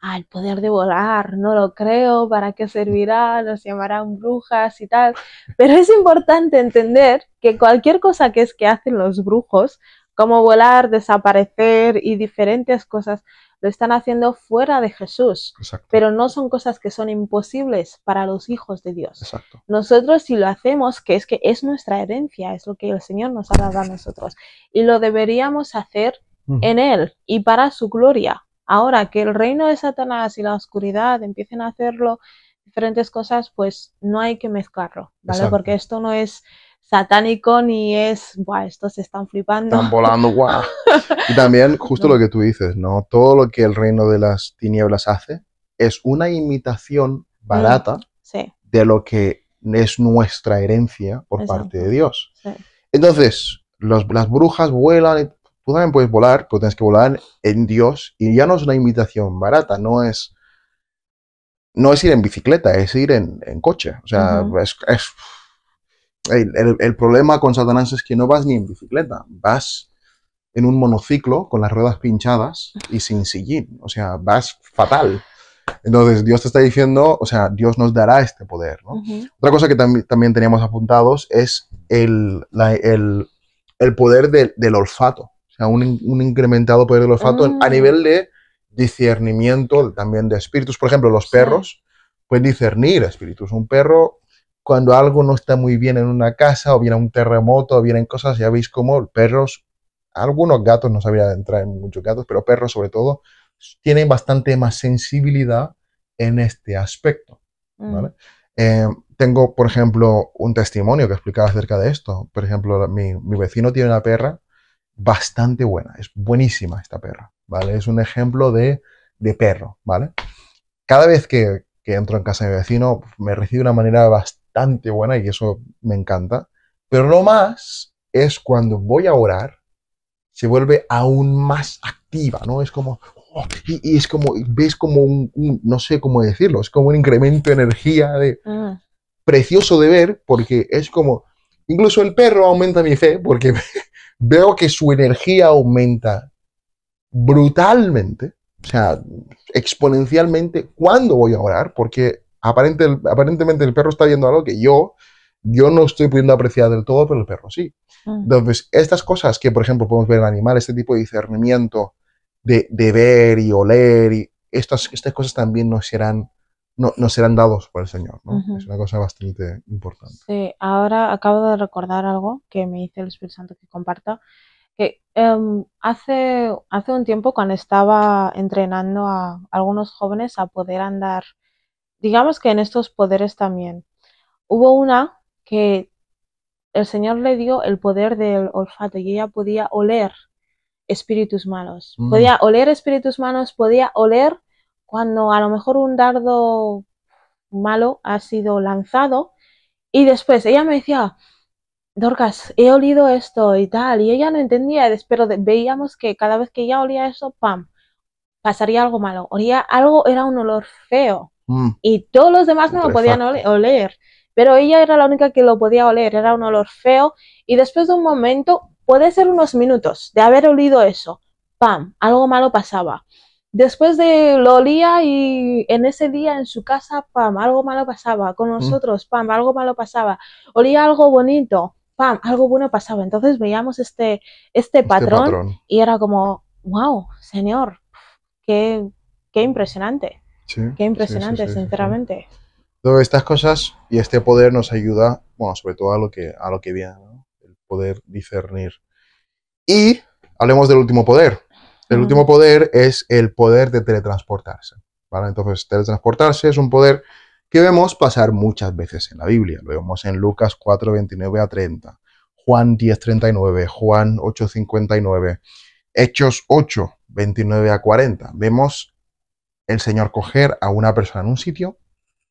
ah, el poder de volar, no lo creo, ¿para qué servirá? Nos llamarán brujas y tal. Pero es importante entender que cualquier cosa que es que hacen los brujos, como volar, desaparecer y diferentes cosas, lo están haciendo fuera de Jesús. Pero no son cosas que son imposibles para los hijos de Dios. Nosotros si lo hacemos, que es que es nuestra herencia, es lo que el Señor nos ha dado a nosotros. Y lo deberíamos hacer en Él y para su gloria. Ahora que el reino de Satanás y la oscuridad empiecen a hacerlo diferentes cosas, pues no hay que mezclarlo, ¿vale? Porque esto no es satánico ni es, ¡guau, estos se están flipando. Están volando, guau. y también justo lo que tú dices, ¿no? Todo lo que el reino de las tinieblas hace es una imitación barata mm, de lo que es nuestra herencia por parte de Dios. Entonces, las brujas vuelan, tú también puedes volar, pero tienes que volar en Dios y ya no es una imitación barata, no es... No es ir en bicicleta, es ir en, coche. O sea, es el, problema con Satanás es que no vas ni en bicicleta, vas en un monociclo con las ruedas pinchadas y sin sillín, o sea, vas fatal. Entonces Dios te está diciendo, o sea, Dios nos dará este poder. Otra cosa que también teníamos apuntados es el, el poder del olfato, o sea, un, incrementado poder del olfato mm. a nivel de discernimiento también de espíritus. Por ejemplo, los perros pueden discernir espíritus. Un perro cuando algo no está muy bien en una casa, o viene un terremoto, o vienen cosas, ya veis cómo perros, algunos gatos, no sabía entrar en muchos gatos, pero perros sobre todo, tienen bastante más sensibilidad en este aspecto. Mm. ¿vale? Eh, tengo, por ejemplo, un testimonio que explicaba acerca de esto. Por ejemplo, mi, vecino tiene una perra bastante buena, es buenísima esta perra, ¿vale? Es un ejemplo de, perro, ¿vale? Cada vez que, que, entro en casa de mi vecino, me recibe de una manera bastante bastante buena y eso me encanta. Pero lo más es cuando voy a orar, se vuelve aún más activa, ¿no? Es como, oh, y, es como, ves como un, no sé cómo decirlo, es como un incremento de energía de, ah. precioso de ver porque es como, incluso el perro aumenta mi fe porque veo que su energía aumenta brutalmente, o sea, exponencialmente cuando voy a orar, porque Aparente, aparentemente el perro está viendo algo que yo, yo no estoy pudiendo apreciar del todo, pero el perro sí. Mm. Entonces, estas cosas que, por ejemplo, podemos ver en animales, este tipo de discernimiento de, ver y oler, y estas, estas cosas también nos serán, no, serán dados por el Señor. Es una cosa bastante importante. Sí, ahora acabo de recordar algo que me dice el Espíritu Santo que comparta. Que em, hace, hace un tiempo, cuando estaba entrenando a algunos jóvenes a poder andar digamos que en estos poderes también. Hubo una que el Señor le dio el poder del olfato y ella podía oler espíritus malos. Mm. Podía oler espíritus malos, podía oler cuando a lo mejor un dardo malo ha sido lanzado y después ella me decía, Dorcas, he olido esto y tal, y ella no entendía, pero veíamos que cada vez que ella olía eso, ¡pam! pasaría algo malo. Olía algo, era un olor feo. Mm. Y todos los demás no lo podían oler. Pero ella era la única que lo podía oler, era un olor feo. Y después de un momento, puede ser unos minutos de haber olido eso, ¡pam! Algo malo pasaba. Después de lo olía y en ese día en su casa, ¡pam! Algo malo pasaba. Con mm. nosotros, ¡pam! Algo malo pasaba. Olía algo bonito, ¡pam! Algo bueno pasaba. Entonces veíamos este, este, este patrón, patrón y era como, wow, señor, qué, qué impresionante. Qué impresionante, sinceramente. Todas estas cosas y este poder nos ayuda, bueno, sobre todo a lo que, a lo que viene, el poder discernir. Y hablemos del último poder. El último poder es el poder de teletransportarse. ¿vale? Entonces, teletransportarse es un poder que vemos pasar muchas veces en la Biblia. Lo vemos en Lucas 4, 29 a 30, Juan 10, 39, Juan 8, 59, Hechos 8, 29 a 40. Vemos el Señor coger a una persona en un sitio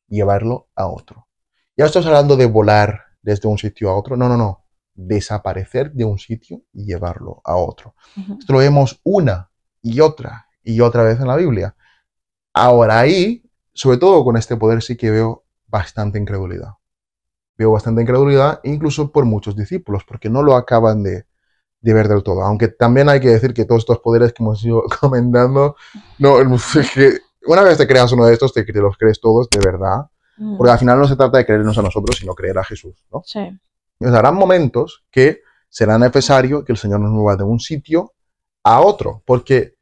y llevarlo a otro. Ya estamos hablando de volar desde un sitio a otro. No, no, no. Desaparecer de un sitio y llevarlo a otro. Esto lo vemos una y otra y otra vez en la Biblia. Ahora ahí, sobre todo con este poder, sí que veo bastante incredulidad. Veo bastante incredulidad, incluso por muchos discípulos, porque no lo acaban de, ver del todo. Aunque también hay que decir que todos estos poderes que hemos ido comentando, no, que una vez te creas uno de estos, te, los crees todos de verdad. Mm. Porque al final no se trata de creernos a nosotros, sino creer a Jesús, ¿no? Sí. Entonces, habrán momentos que será necesario que el Señor nos mueva de un sitio a otro. Porque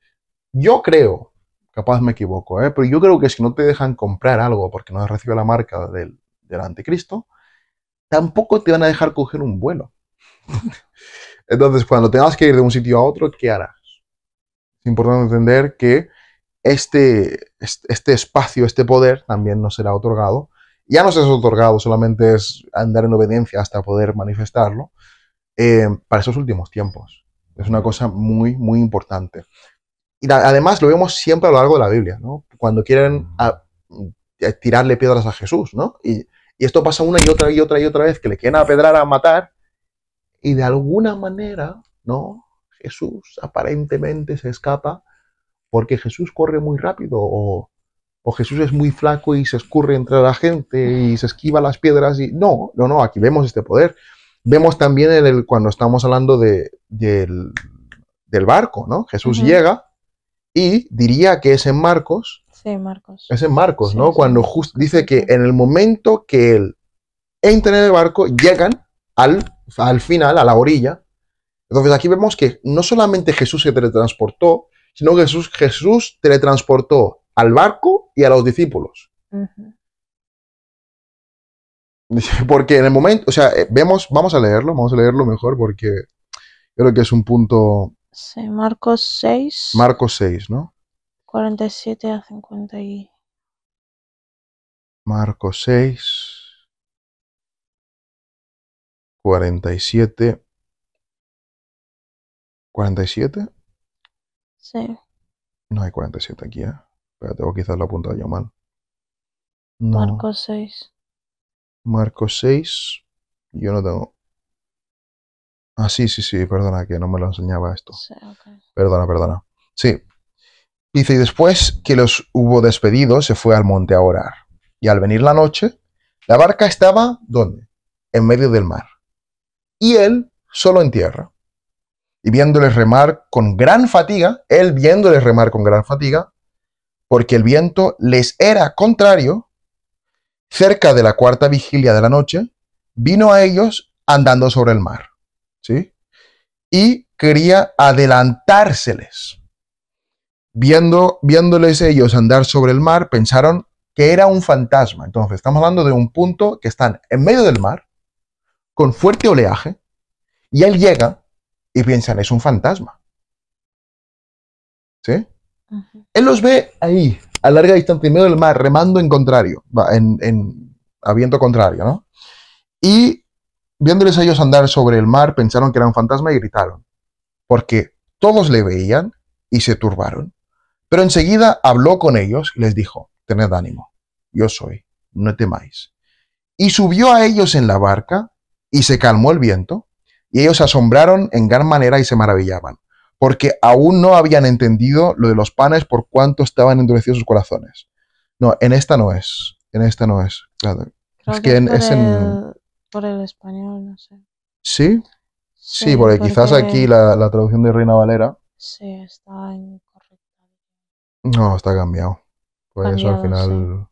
yo creo, capaz me equivoco, ¿eh? pero yo creo que si no te dejan comprar algo porque no has recibido la marca del, del anticristo, tampoco te van a dejar coger un vuelo. Entonces, cuando tengas que ir de un sitio a otro, ¿qué harás? Es importante entender que este, este espacio, este poder también nos será otorgado. Ya no se es otorgado, solamente es andar en obediencia hasta poder manifestarlo eh, para esos últimos tiempos. Es una cosa muy, muy importante. Y además lo vemos siempre a lo largo de la Biblia, Cuando quieren eh, tirarle piedras a Jesús, ¿no? Y, esto pasa una y otra y otra y otra vez, que le quieren apedrar a matar, y de alguna manera, ¿no? Jesús aparentemente se escapa porque Jesús corre muy rápido o, Jesús es muy flaco y se escurre entre la gente y se esquiva las piedras. Y... No, no, no, aquí vemos este poder. Vemos también cuando estamos hablando del, barco, ¿no? Jesús llega y diría que es en Marcos. Sí, Marcos. Es en Marcos, ¿no? Cuando just, dice que en el momento que él entra en el barco, llegan al, al final, a la orilla. Entonces aquí vemos que no solamente Jesús se teletransportó, sino que Jesús, Jesús teletransportó al barco y a los discípulos. Porque en el momento, o sea, eh, vemos, vamos a leerlo, vamos a leerlo mejor porque creo que es un punto... Sí, Marcos 6. Marcos 6, ¿no? 47 a 50 y... Marcos 6. 47. 47. No hay 47 aquí, ¿eh? pero tengo quizás la apunta yo mal. Marco 6. Marco 6. Yo no tengo. Ah, sí, sí, sí, perdona, que no me lo enseñaba esto. Perdona, perdona. Sí. Dice, y después que los hubo despedido, se fue al monte a orar. Y al venir la noche, la barca estaba, ¿dónde? En medio del mar. Y él solo en tierra y viéndoles remar con gran fatiga, él viéndoles remar con gran fatiga, porque el viento les era contrario, cerca de la cuarta vigilia de la noche, vino a ellos andando sobre el mar, ¿sí? Y quería adelantárseles. Viendo, viéndoles ellos andar sobre el mar, pensaron que era un fantasma. Entonces, estamos hablando de un punto que están en medio del mar, con fuerte oleaje, y él llega y piensan, es un fantasma. ¿Sí? Él los ve ahí, a larga distancia, medio del mar, remando en contrario, en, a viento contrario, ¿no? Y viéndoles a ellos andar sobre el mar, pensaron que era un fantasma y gritaron, porque todos le veían y se turbaron. Pero enseguida habló con ellos y les dijo, tened ánimo, yo soy, no temáis. Y subió a ellos en la barca y se calmó el viento y ellos se asombraron en gran manera y se maravillaban, porque aún no habían entendido lo de los panes por cuánto estaban endurecidos sus corazones. No, en esta no es, en esta no es, es que, es en... por el español, no sé. ¿Sí? Sí, porque, quizás aquí la, traducción de Reina Valera. Sí, está incorrecta. No, está cambiado. Por pues eso al final.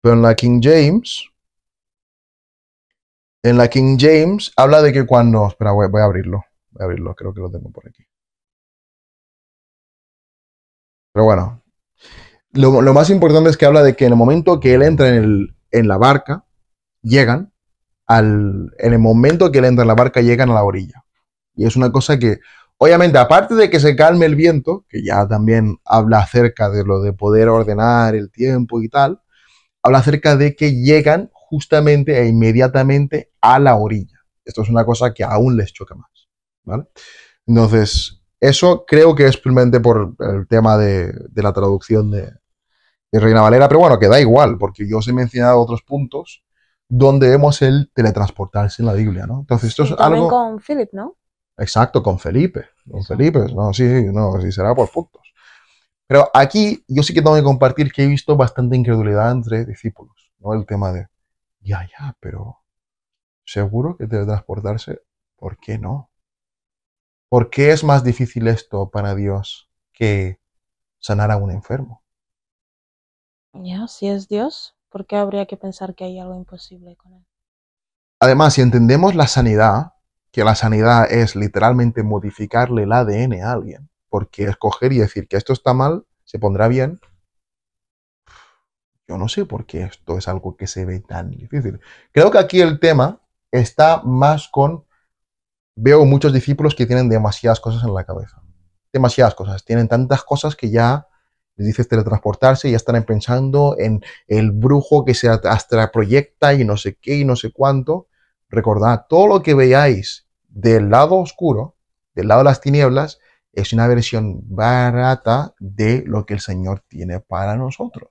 Pero en la King James, en la King James habla de que cuando... Espera, voy, a abrirlo. Voy a abrirlo, creo que lo tengo por aquí. Pero bueno. Lo, más importante es que habla de que en el momento que él entra en, en la barca, llegan, en el momento que él entra en la barca, llegan a la orilla. Y es una cosa que, obviamente, aparte de que se calme el viento, que ya también habla acerca de lo de poder ordenar el tiempo y tal, habla acerca de que llegan justamente e inmediatamente a la orilla. Esto es una cosa que aún les choca más. ¿vale? Entonces, eso creo que es simplemente por el tema de, la traducción de, Reina Valera, pero bueno, que da igual, porque yo os he mencionado otros puntos donde vemos el teletransportarse en la Biblia, ¿no? Entonces, esto también algo. con Philip, ¿no? Exacto, con Felipe. Con Felipe, no, sí, no, sí, será por puntos. Pero aquí yo sí que tengo que compartir que he visto bastante incredulidad entre discípulos, ¿no? El tema de, ya, ya, pero seguro que transportarse? ¿por qué no? ¿Por qué es más difícil esto para Dios que sanar a un enfermo? Ya, si es Dios, ¿por qué habría que pensar que hay algo imposible con él? Además, si entendemos la sanidad, que la sanidad es literalmente modificarle el ADN a alguien, porque escoger y decir que esto está mal, se pondrá bien, yo no sé por qué esto es algo que se ve tan difícil. Creo que aquí el tema está más con, veo muchos discípulos que tienen demasiadas cosas en la cabeza. Demasiadas cosas. Tienen tantas cosas que ya les dices teletransportarse y ya están pensando en el brujo que se hasta proyecta y no sé qué y no sé cuánto. Recordad, todo lo que veáis del lado oscuro, del lado de las tinieblas, es una versión barata de lo que el Señor tiene para nosotros.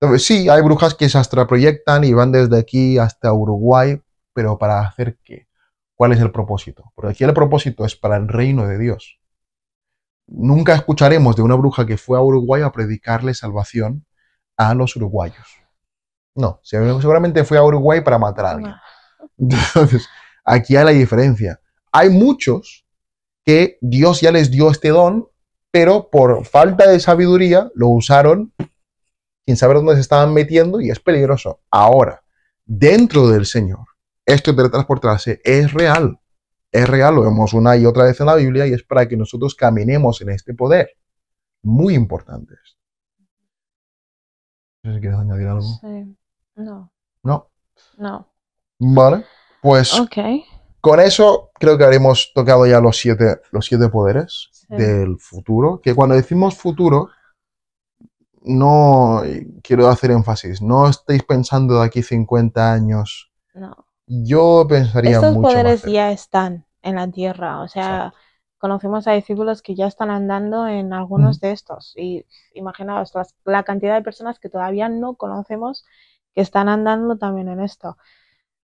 Entonces, sí, hay brujas que se astraproyectan y van desde aquí hasta Uruguay, pero ¿para hacer qué? ¿Cuál es el propósito? Porque aquí el propósito es para el reino de Dios. Nunca escucharemos de una bruja que fue a Uruguay a predicarle salvación a los uruguayos. No, seguramente fue a Uruguay para matar a alguien. Entonces, aquí hay la diferencia. Hay muchos que Dios ya les dio este don, pero por falta de sabiduría lo usaron sin saber dónde se estaban metiendo y es peligroso. Ahora, dentro del Señor, esto de teletransportarse es real. Es real, lo vemos una y otra vez en la Biblia y es para que nosotros caminemos en este poder. Muy importante No sé si quieres añadir algo. No. No. No. Vale. Pues okay. con eso creo que habremos tocado ya los siete, los siete poderes del futuro. Que cuando decimos futuro, no, eh, quiero hacer énfasis, no estáis pensando de aquí 50 años. No. Yo pensaría Estos poderes ya están en la tierra, o sea, conocemos a discípulos que ya están andando en algunos de estos. Y imaginaos la cantidad de personas que todavía no conocemos que están andando también en esto.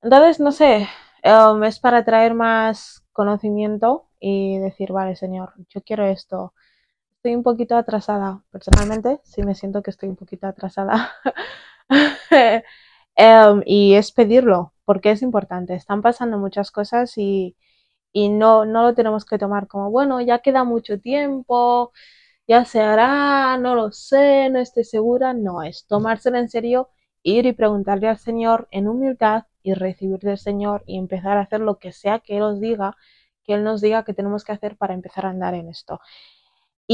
Entonces, no sé, um, es para traer más conocimiento y decir, vale, señor, yo quiero esto estoy un poquito atrasada. Personalmente, sí me siento que estoy un poquito atrasada. Em, y es pedirlo, porque es importante. Están pasando muchas cosas y, no, no lo tenemos que tomar como, bueno, ya queda mucho tiempo, ya se hará, no lo sé, no estoy segura. No, es tomárselo en serio, ir y preguntarle al Señor en humildad y recibir del Señor y empezar a hacer lo que sea que Él os diga, que Él nos diga que tenemos que hacer para empezar a andar en esto.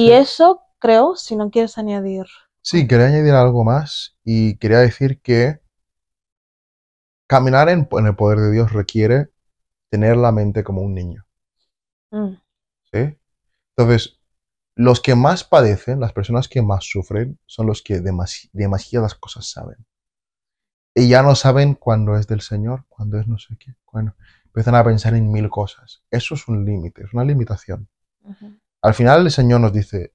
Y eso creo, si no quieres añadir. Sí, quería añadir algo más y quería decir que caminar en, el poder de Dios requiere tener la mente como un niño. Mm. ¿Sí? Entonces, los que más padecen, las personas que más sufren, son los que demasiadas cosas saben. Y ya no saben cuándo es del Señor, cuándo es no sé qué. Bueno, empiezan a pensar en mil cosas. Eso es un límite, es una limitación. Al final el Señor nos dice,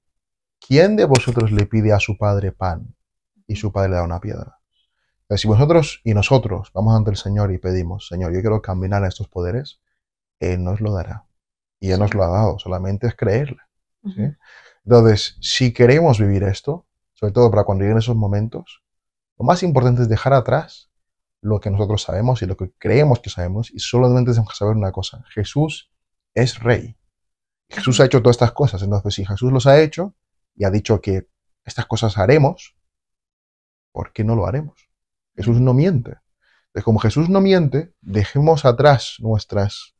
¿quién de vosotros le pide a su padre pan y su padre le da una piedra? si vosotros y nosotros vamos ante el Señor y pedimos, Señor, yo quiero caminar a estos poderes, Él nos lo dará. Y Él nos lo ha dado, solamente es creerle. Entonces, si queremos vivir esto, sobre todo para cuando lleguen esos momentos, lo más importante es dejar atrás lo que nosotros sabemos y lo que creemos que sabemos y solamente tenemos que saber una cosa, Jesús es rey. Jesús ha hecho todas estas cosas, entonces si Jesús los ha hecho y ha dicho que estas cosas haremos, ¿por qué no lo haremos? Jesús no miente. Entonces, como Jesús no miente, dejemos atrás nuestras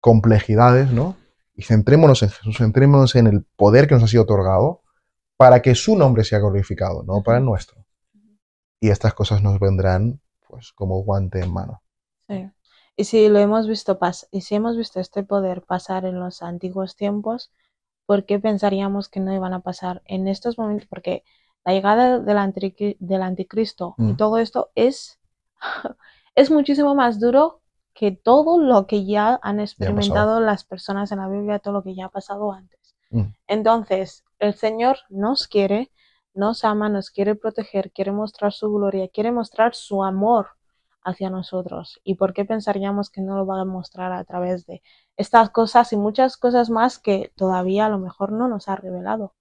complejidades, ¿no? Y centrémonos en Jesús, centrémonos en el poder que nos ha sido otorgado para que su nombre sea glorificado, no para el nuestro. Y estas cosas nos vendrán, pues, como guante en mano. Sí. Y si lo hemos visto pasar, y si hemos visto este poder pasar en los antiguos tiempos, ¿por qué pensaríamos que no iban a pasar en estos momentos? Porque la llegada del, del anticristo y mm. todo esto es, es muchísimo más duro que todo lo que ya han experimentado las personas en la Biblia, todo lo que ya ha pasado antes. Mm. Entonces, el Señor nos quiere, nos ama, nos quiere proteger, quiere mostrar su gloria, quiere mostrar su amor hacia nosotros y por qué pensaríamos que no lo va a demostrar a través de estas cosas y muchas cosas más que todavía a lo mejor no nos ha revelado.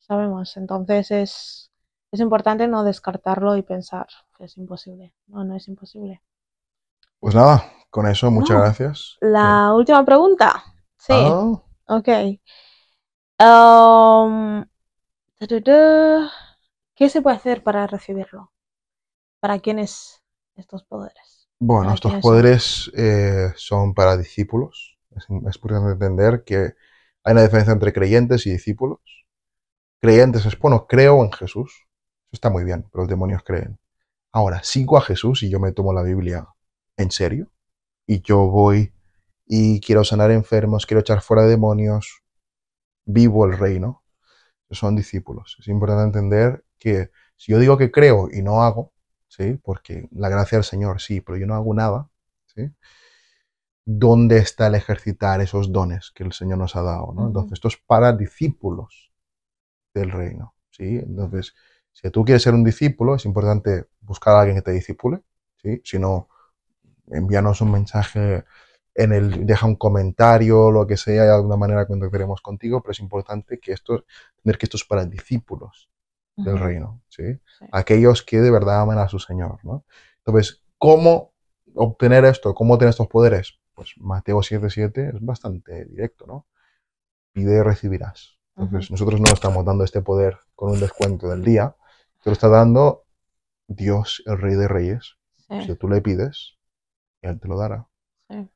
Sabemos, entonces es, es importante no descartarlo y pensar que es imposible. No, no es imposible. Pues nada, con eso, muchas ah, gracias. La última pregunta. Sí. Ah. Ok. Um, ¿Qué se puede hacer para recibirlo? ¿Para quién estos poderes? Bueno, estos poderes eh, son para discípulos. Es, importante entender que hay una diferencia entre creyentes y discípulos. Creyentes es, bueno, creo en Jesús. Eso está muy bien, pero los demonios creen. Ahora, sigo a Jesús y yo me tomo la Biblia en serio. Y yo voy y quiero sanar enfermos, quiero echar fuera demonios. Vivo el reino. Son discípulos. Es importante entender que si yo digo que creo y no hago, porque la gracia del Señor, sí, pero yo no hago nada, ¿sí? ¿Dónde está el ejercitar esos dones que el Señor nos ha dado? ¿no? Entonces, esto es para discípulos del reino, ¿sí? Entonces, si tú quieres ser un discípulo, es importante buscar a alguien que te discípule, ¿sí? Si no, envíanos un mensaje en el, deja un comentario, lo que sea, de alguna manera contactaremos contigo, pero es importante que esto, tener que esto es para discípulos, del reino, ¿sí? Aquellos que de verdad aman a su Señor, ¿no? Entonces, ¿cómo obtener esto? ¿Cómo tener estos poderes? Pues Mateo 7.7 es bastante directo, ¿no? Pide y recibirás. Entonces, nosotros no estamos dando este poder con un descuento del día, te lo está dando Dios, el Rey de Reyes. Si tú le pides, Él te lo dará. Sí.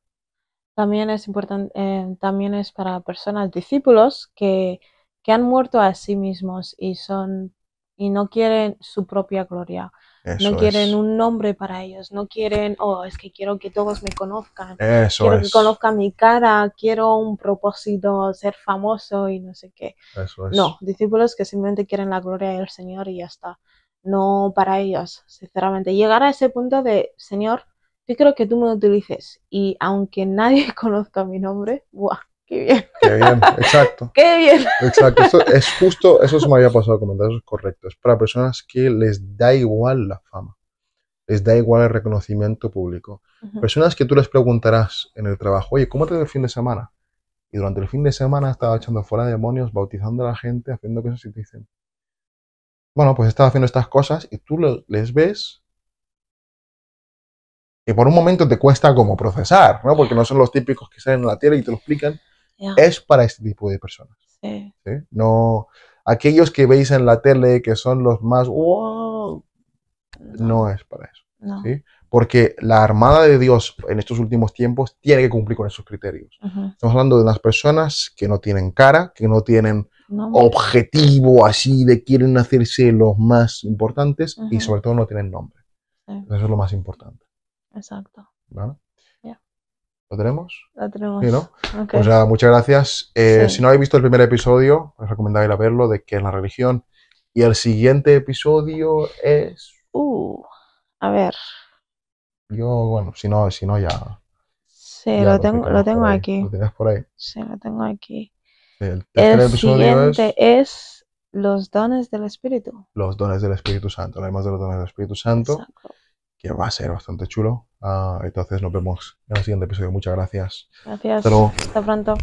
También es importante, eh, también es para personas, discípulos, que, que han muerto a sí mismos y son y no quieren su propia gloria. no quieren un nombre para ellos, no quieren, oh, es que quiero que todos me conozcan, Eso quiero que conozcan mi cara, quiero un propósito, ser famoso y no sé qué. Eso es. No, discípulos que simplemente quieren la gloria del Señor y ya está. No para ellos, sinceramente. Llegar a ese punto de, Señor, yo quiero que tú me utilices y aunque nadie conozca mi nombre, ¡buah! qué bien. Qué bien, exacto. qué bien. Exacto, Eso es justo, eso se me había pasado a comentar, eso es correcto. Es para personas que les da igual la fama, les da igual el reconocimiento público. Personas que tú les preguntarás en el trabajo, oye, ¿cómo te ves el fin de semana? Y durante el fin de semana estaba echando fuera demonios, bautizando a la gente, haciendo cosas y te dicen, bueno, pues estaba haciendo estas cosas y tú les ves y por un momento te cuesta como procesar, ¿no? Porque no son los típicos que salen en la tierra y te lo explican es para este tipo de personas. No, aquellos que veis en la tele que son los más, wow, no, es para eso. Porque la Armada de Dios en estos últimos tiempos tiene que cumplir con esos criterios. Estamos hablando de unas personas que no tienen cara, que no tienen objetivo así de quieren hacerse los más importantes y sobre todo no tienen nombre. Eso es lo más importante. Exacto. ¿Lo tenemos? Lo tenemos. Sí, ¿no? Pues muchas gracias. Eh, si no habéis visto el primer episodio, os recomiendo ir a verlo, de que es la religión. Y el siguiente episodio es... Uh, a ver. Yo, bueno, si no, si no ya... Sí, lo, tengo, aquí. Lo tenías por ahí. Sí, lo tengo aquí. el, siguiente es... los dones del Espíritu. Los dones del Espíritu Santo. Además de los dones del Espíritu Santo que va a ser bastante chulo. Ah, entonces nos vemos en el siguiente episodio. Muchas gracias. Gracias. Hasta pronto.